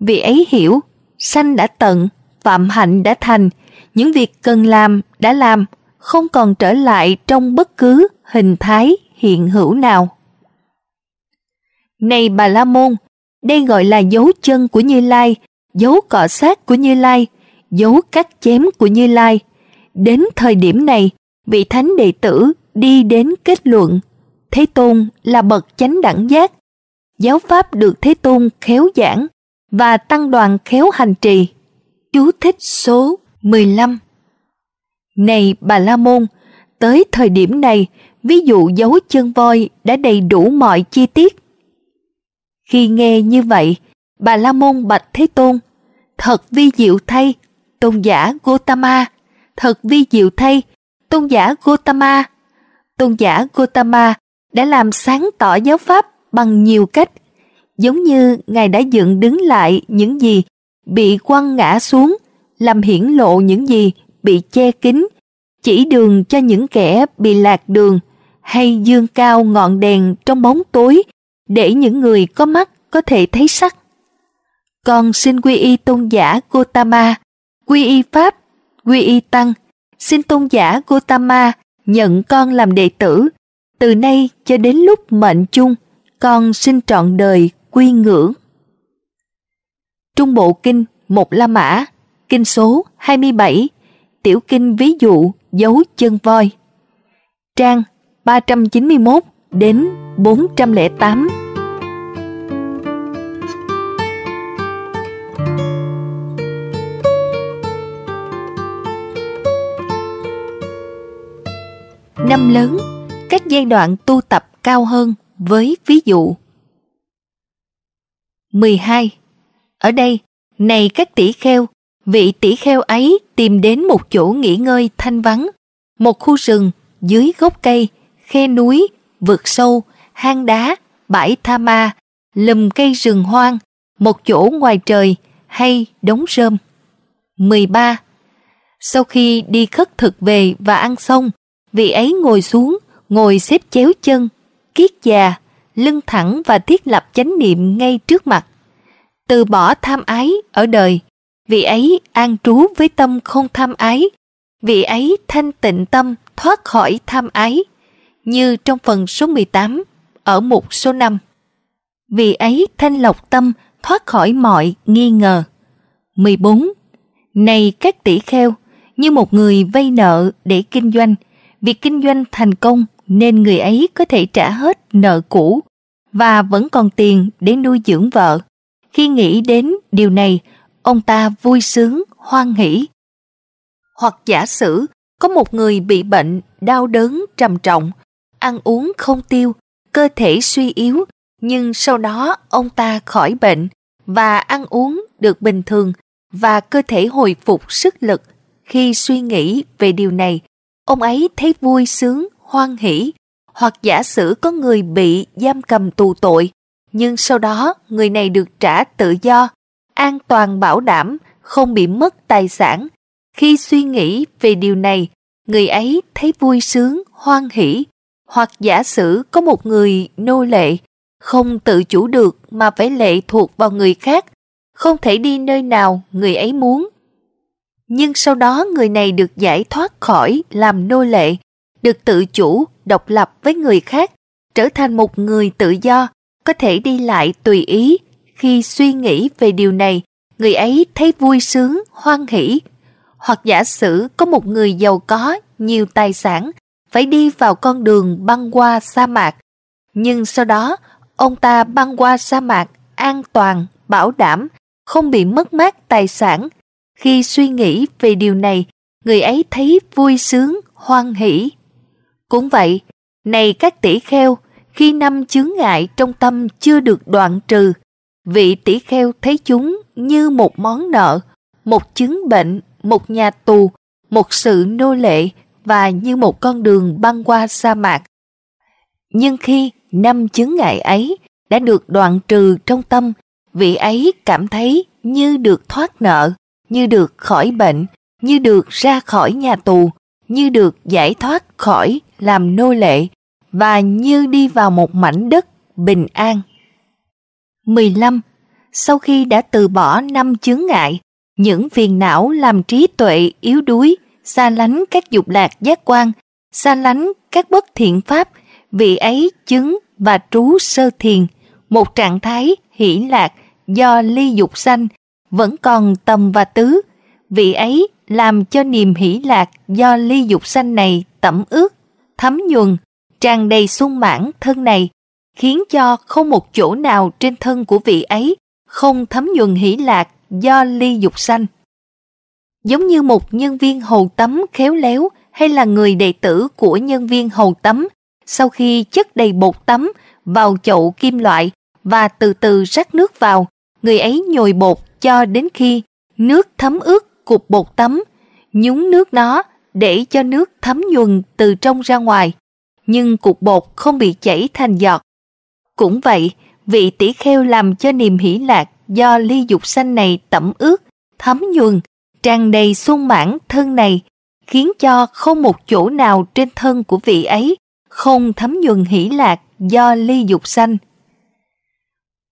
Vị ấy hiểu, sanh đã tận, phạm hạnh đã thành, những việc cần làm đã làm, không còn trở lại trong bất cứ hình thái hiện hữu nào. Này bà La Môn, đây gọi là dấu chân của Như Lai, dấu cọ sát của Như Lai, dấu cắt chém của Như Lai. Đến thời điểm này, vị thánh đệ tử đi đến kết luận Thế Tôn là bậc chánh đẳng giác. Giáo pháp được Thế Tôn khéo giảng và tăng đoàn khéo hành trì. Chú thích số 15 Này bà La Môn, tới thời điểm này, ví dụ dấu chân voi đã đầy đủ mọi chi tiết khi nghe như vậy, bà La Môn bạch Thế Tôn, thật vi diệu thay, tôn giả Gotama, thật vi diệu thay, tôn giả Gotama. Tôn giả Gotama đã làm sáng tỏ giáo pháp bằng nhiều cách, giống như Ngài đã dựng đứng lại những gì bị quăng ngã xuống, làm hiển lộ những gì bị che kín, chỉ đường cho những kẻ bị lạc đường, hay dương cao ngọn đèn trong bóng tối để những người có mắt có thể thấy sắc. con xin quy y tôn giả Gotama, quy y Pháp, quy y Tăng, xin tôn giả Gotama nhận con làm đệ tử, từ nay cho đến lúc mệnh chung, con xin trọn đời quy ngưỡng. Trung Bộ Kinh Một La Mã, Kinh số 27, Tiểu Kinh Ví Dụ Dấu Chân Voi, trang 391 đến 408. Năm lớn, các giai đoạn tu tập cao hơn với ví dụ. 12. Ở đây, này các tỷ kheo, vị tỷ kheo ấy tìm đến một chỗ nghỉ ngơi thanh vắng, một khu rừng dưới gốc cây, khe núi, vực sâu, hang đá, bãi tha ma, lùm cây rừng hoang, một chỗ ngoài trời hay đống rơm. 13. Sau khi đi khất thực về và ăn xong, Vị ấy ngồi xuống, ngồi xếp chéo chân, kiết già, lưng thẳng và thiết lập chánh niệm ngay trước mặt. Từ bỏ tham ái ở đời, vị ấy an trú với tâm không tham ái, vị ấy thanh tịnh tâm thoát khỏi tham ái, như trong phần số 18, ở mục số 5. Vị ấy thanh lọc tâm thoát khỏi mọi nghi ngờ. 14. Này các tỷ kheo, như một người vay nợ để kinh doanh – việc kinh doanh thành công nên người ấy có thể trả hết nợ cũ và vẫn còn tiền để nuôi dưỡng vợ. Khi nghĩ đến điều này, ông ta vui sướng, hoan hỉ. Hoặc giả sử có một người bị bệnh, đau đớn, trầm trọng, ăn uống không tiêu, cơ thể suy yếu, nhưng sau đó ông ta khỏi bệnh và ăn uống được bình thường và cơ thể hồi phục sức lực. Khi suy nghĩ về điều này, ông ấy thấy vui sướng, hoan hỷ, hoặc giả sử có người bị giam cầm tù tội, nhưng sau đó người này được trả tự do, an toàn bảo đảm, không bị mất tài sản. Khi suy nghĩ về điều này, người ấy thấy vui sướng, hoan hỷ, hoặc giả sử có một người nô lệ, không tự chủ được mà phải lệ thuộc vào người khác, không thể đi nơi nào người ấy muốn, nhưng sau đó người này được giải thoát khỏi làm nô lệ, được tự chủ, độc lập với người khác, trở thành một người tự do, có thể đi lại tùy ý. Khi suy nghĩ về điều này, người ấy thấy vui sướng, hoan hỉ. Hoặc giả sử có một người giàu có, nhiều tài sản, phải đi vào con đường băng qua sa mạc. Nhưng sau đó, ông ta băng qua sa mạc an toàn, bảo đảm, không bị mất mát tài sản, khi suy nghĩ về điều này, người ấy thấy vui sướng, hoan hỷ. Cũng vậy, này các tỷ kheo, khi năm chướng ngại trong tâm chưa được đoạn trừ, vị tỷ kheo thấy chúng như một món nợ, một chứng bệnh, một nhà tù, một sự nô lệ và như một con đường băng qua sa mạc. Nhưng khi năm chứng ngại ấy đã được đoạn trừ trong tâm, vị ấy cảm thấy như được thoát nợ, như được khỏi bệnh, như được ra khỏi nhà tù, như được giải thoát khỏi làm nô lệ và như đi vào một mảnh đất bình an. 15. Sau khi đã từ bỏ năm chướng ngại, những phiền não làm trí tuệ yếu đuối, xa lánh các dục lạc giác quan, xa lánh các bất thiện pháp, vị ấy chứng và trú sơ thiền, một trạng thái hỷ lạc do ly dục sanh, vẫn còn tầm và tứ, vị ấy làm cho niềm hỷ lạc do ly dục sanh này tẩm ướt, thấm nhuần, tràn đầy sung mãn thân này, khiến cho không một chỗ nào trên thân của vị ấy không thấm nhuần hỷ lạc do ly dục sanh. Giống như một nhân viên hầu tắm khéo léo hay là người đệ tử của nhân viên hầu tắm sau khi chất đầy bột tắm vào chậu kim loại và từ từ rắc nước vào, người ấy nhồi bột cho đến khi nước thấm ướt cục bột tắm, nhúng nước nó để cho nước thấm nhuần từ trong ra ngoài, nhưng cục bột không bị chảy thành giọt. Cũng vậy, vị tỷ kheo làm cho niềm hỷ lạc do ly dục xanh này tẩm ướt, thấm nhuần, tràn đầy sung mãn thân này, khiến cho không một chỗ nào trên thân của vị ấy không thấm nhuần hỷ lạc do ly dục xanh.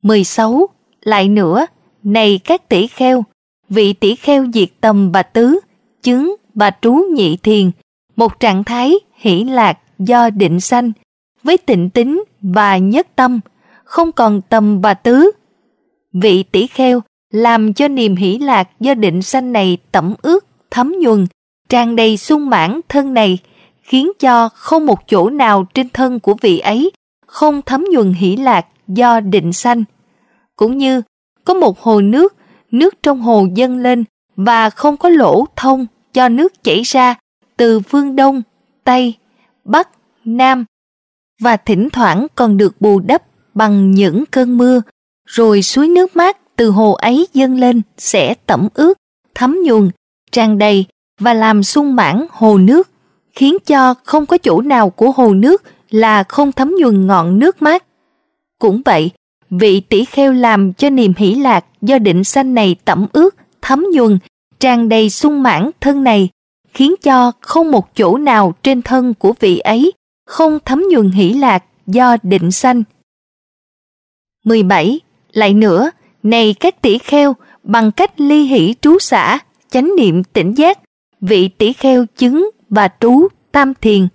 16. Lại nữa, này các tỷ kheo, vị tỷ kheo diệt tâm bà tứ, chứng bà trú nhị thiền, một trạng thái hỷ lạc do định sanh, với tịnh tính và nhất tâm, không còn tâm bà tứ. Vị tỷ kheo làm cho niềm hỷ lạc do định sanh này tẩm ướt, thấm nhuần, tràn đầy sung mãn thân này, khiến cho không một chỗ nào trên thân của vị ấy không thấm nhuần hỷ lạc do định sanh. Cũng như có một hồ nước, nước trong hồ dâng lên và không có lỗ thông cho nước chảy ra từ phương Đông, Tây, Bắc, Nam và thỉnh thoảng còn được bù đắp bằng những cơn mưa, rồi suối nước mát từ hồ ấy dâng lên sẽ tẩm ướt, thấm nhuần, tràn đầy và làm sung mãn hồ nước, khiến cho không có chỗ nào của hồ nước là không thấm nhuần ngọn nước mát. Cũng vậy, vị tỷ kheo làm cho niềm hỷ lạc do định sanh này tẩm ướt, thấm nhuần, tràn đầy sung mãn thân này, khiến cho không một chỗ nào trên thân của vị ấy không thấm nhuần hỷ lạc do định sanh. 17. Lại nữa, này các tỷ kheo, bằng cách ly hỷ trú xả, chánh niệm tỉnh giác, vị tỷ kheo chứng và trú tam thiền,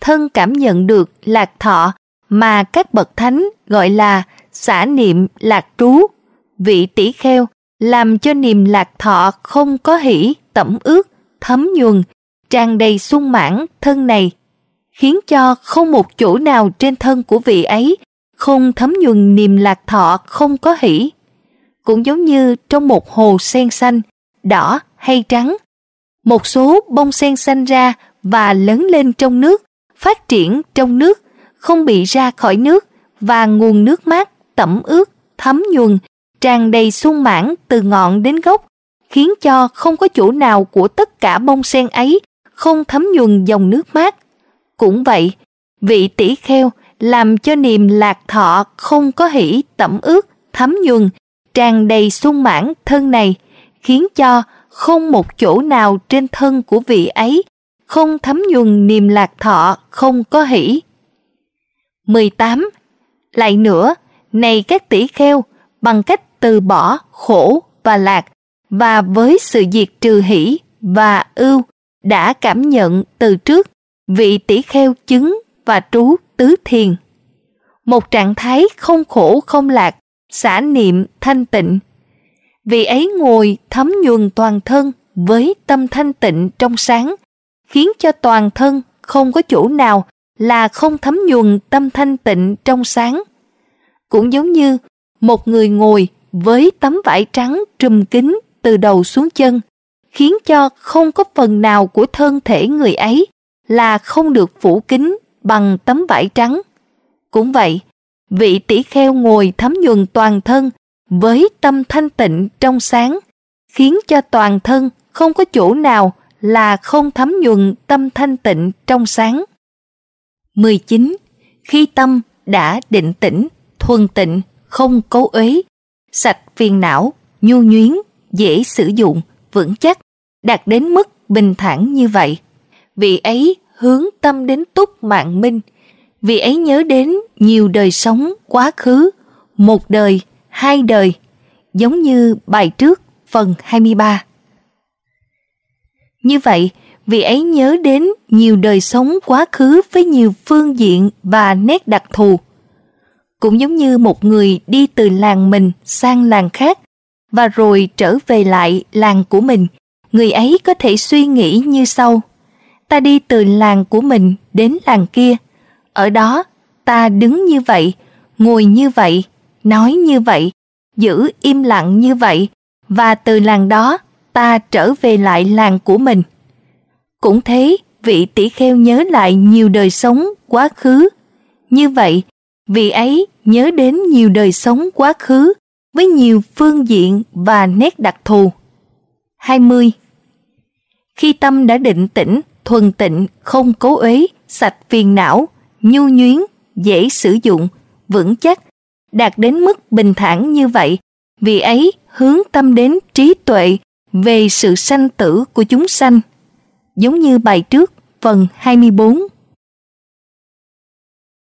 thân cảm nhận được lạc thọ mà các bậc thánh gọi là xả niệm lạc trú, vị tỷ kheo, làm cho niềm lạc thọ không có hỷ, tẩm ướt, thấm nhuần, tràn đầy sung mãn thân này, khiến cho không một chỗ nào trên thân của vị ấy không thấm nhuần niềm lạc thọ không có hỷ. Cũng giống như trong một hồ sen xanh, đỏ hay trắng. Một số bông sen xanh ra và lớn lên trong nước, phát triển trong nước, không bị ra khỏi nước và nguồn nước mát tẩm ướt, thấm nhuần, tràn đầy sung mãn từ ngọn đến gốc, khiến cho không có chỗ nào của tất cả bông sen ấy không thấm nhuần dòng nước mát. Cũng vậy, vị tỷ kheo làm cho niềm lạc thọ không có hỷ tẩm ướt, thấm nhuần, tràn đầy sung mãn thân này, khiến cho không một chỗ nào trên thân của vị ấy không thấm nhuần niềm lạc thọ không có hỷ. 18. Lại nữa, này các tỷ kheo bằng cách từ bỏ khổ và lạc và với sự diệt trừ hỷ và ưu đã cảm nhận từ trước vị tỷ kheo chứng và trú tứ thiền. Một trạng thái không khổ không lạc, xả niệm thanh tịnh. Vị ấy ngồi thấm nhuần toàn thân với tâm thanh tịnh trong sáng, khiến cho toàn thân không có chỗ nào là không thấm nhuần tâm thanh tịnh trong sáng cũng giống như một người ngồi với tấm vải trắng trùm kín từ đầu xuống chân, khiến cho không có phần nào của thân thể người ấy là không được phủ kín bằng tấm vải trắng. Cũng vậy, vị tỷ kheo ngồi thấm nhuần toàn thân với tâm thanh tịnh trong sáng, khiến cho toàn thân không có chỗ nào là không thấm nhuần tâm thanh tịnh trong sáng. 19. Khi tâm đã định tĩnh thuần tịnh, không cấu uế, sạch phiền não, nhu nhuyến, dễ sử dụng, vững chắc, đạt đến mức bình thản như vậy. Vị ấy hướng tâm đến túc mạng minh, vị ấy nhớ đến nhiều đời sống quá khứ, một đời, hai đời, giống như bài trước phần 23. Như vậy, vị ấy nhớ đến nhiều đời sống quá khứ với nhiều phương diện và nét đặc thù, cũng giống như một người đi từ làng mình sang làng khác và rồi trở về lại làng của mình người ấy có thể suy nghĩ như sau ta đi từ làng của mình đến làng kia ở đó ta đứng như vậy ngồi như vậy nói như vậy giữ im lặng như vậy và từ làng đó ta trở về lại làng của mình cũng thế vị tỷ kheo nhớ lại nhiều đời sống quá khứ như vậy Vị ấy nhớ đến nhiều đời sống quá khứ với nhiều phương diện và nét đặc thù. 20. Khi tâm đã định tĩnh, thuần tịnh, không cố uế, sạch phiền não, nhu nhuyến, dễ sử dụng, vững chắc, đạt đến mức bình thản như vậy, vì ấy hướng tâm đến trí tuệ về sự sanh tử của chúng sanh, giống như bài trước phần 24.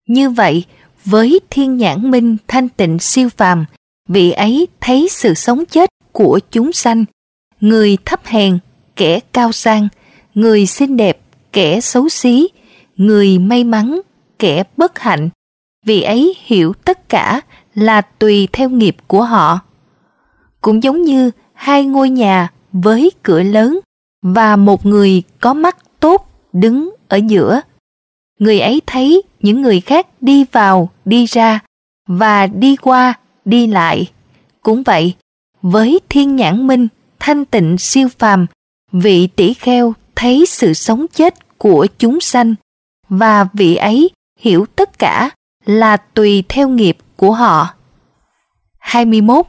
Như vậy, với thiên nhãn minh thanh tịnh siêu phàm, vị ấy thấy sự sống chết của chúng sanh, người thấp hèn, kẻ cao sang, người xinh đẹp, kẻ xấu xí, người may mắn, kẻ bất hạnh. Vị ấy hiểu tất cả là tùy theo nghiệp của họ. Cũng giống như hai ngôi nhà với cửa lớn và một người có mắt tốt đứng ở giữa. Người ấy thấy những người khác đi vào, đi ra và đi qua, đi lại. Cũng vậy, với thiên nhãn minh, thanh tịnh siêu phàm, vị tỷ kheo thấy sự sống chết của chúng sanh và vị ấy hiểu tất cả là tùy theo nghiệp của họ. 21.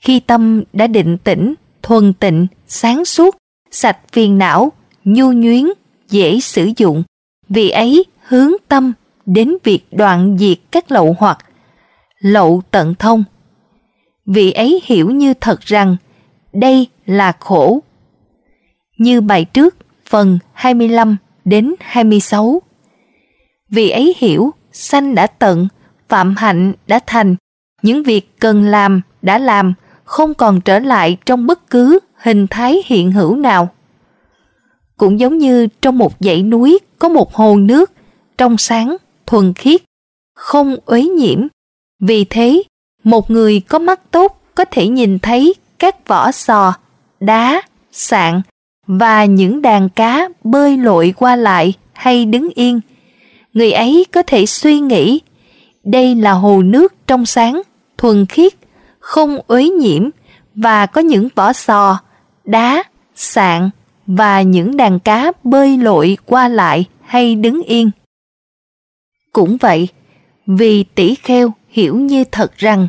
Khi tâm đã định tĩnh, thuần tịnh, sáng suốt, sạch phiền não, nhu nhuyến, dễ sử dụng, vị ấy hướng tâm đến việc đoạn diệt các lậu hoặc, lậu tận thông. Vị ấy hiểu như thật rằng đây là khổ. Như bài trước, phần 25 đến 26. Vị ấy hiểu sanh đã tận, phạm hạnh đã thành, những việc cần làm đã làm, không còn trở lại trong bất cứ hình thái hiện hữu nào. Cũng giống như trong một dãy núi có một hồ nước, trong sáng, thuần khiết, không uế nhiễm. Vì thế, một người có mắt tốt có thể nhìn thấy các vỏ sò, đá, sạn và những đàn cá bơi lội qua lại hay đứng yên. Người ấy có thể suy nghĩ, đây là hồ nước trong sáng, thuần khiết, không uế nhiễm và có những vỏ sò, đá, sạn và những đàn cá bơi lội qua lại hay đứng yên cũng vậy, vì tỷ kheo hiểu như thật rằng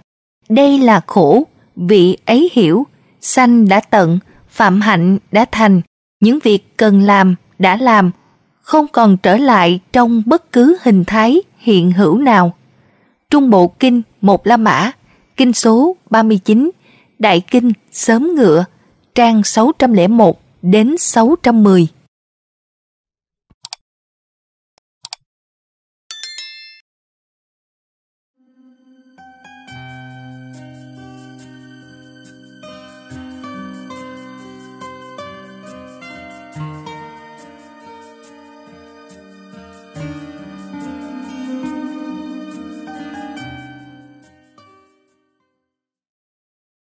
đây là khổ, vị ấy hiểu, sanh đã tận, phạm hạnh đã thành, những việc cần làm đã làm, không còn trở lại trong bất cứ hình thái hiện hữu nào. Trung Bộ Kinh Một La Mã, Kinh số 39, Đại Kinh Sớm Ngựa, trang 601 đến 610.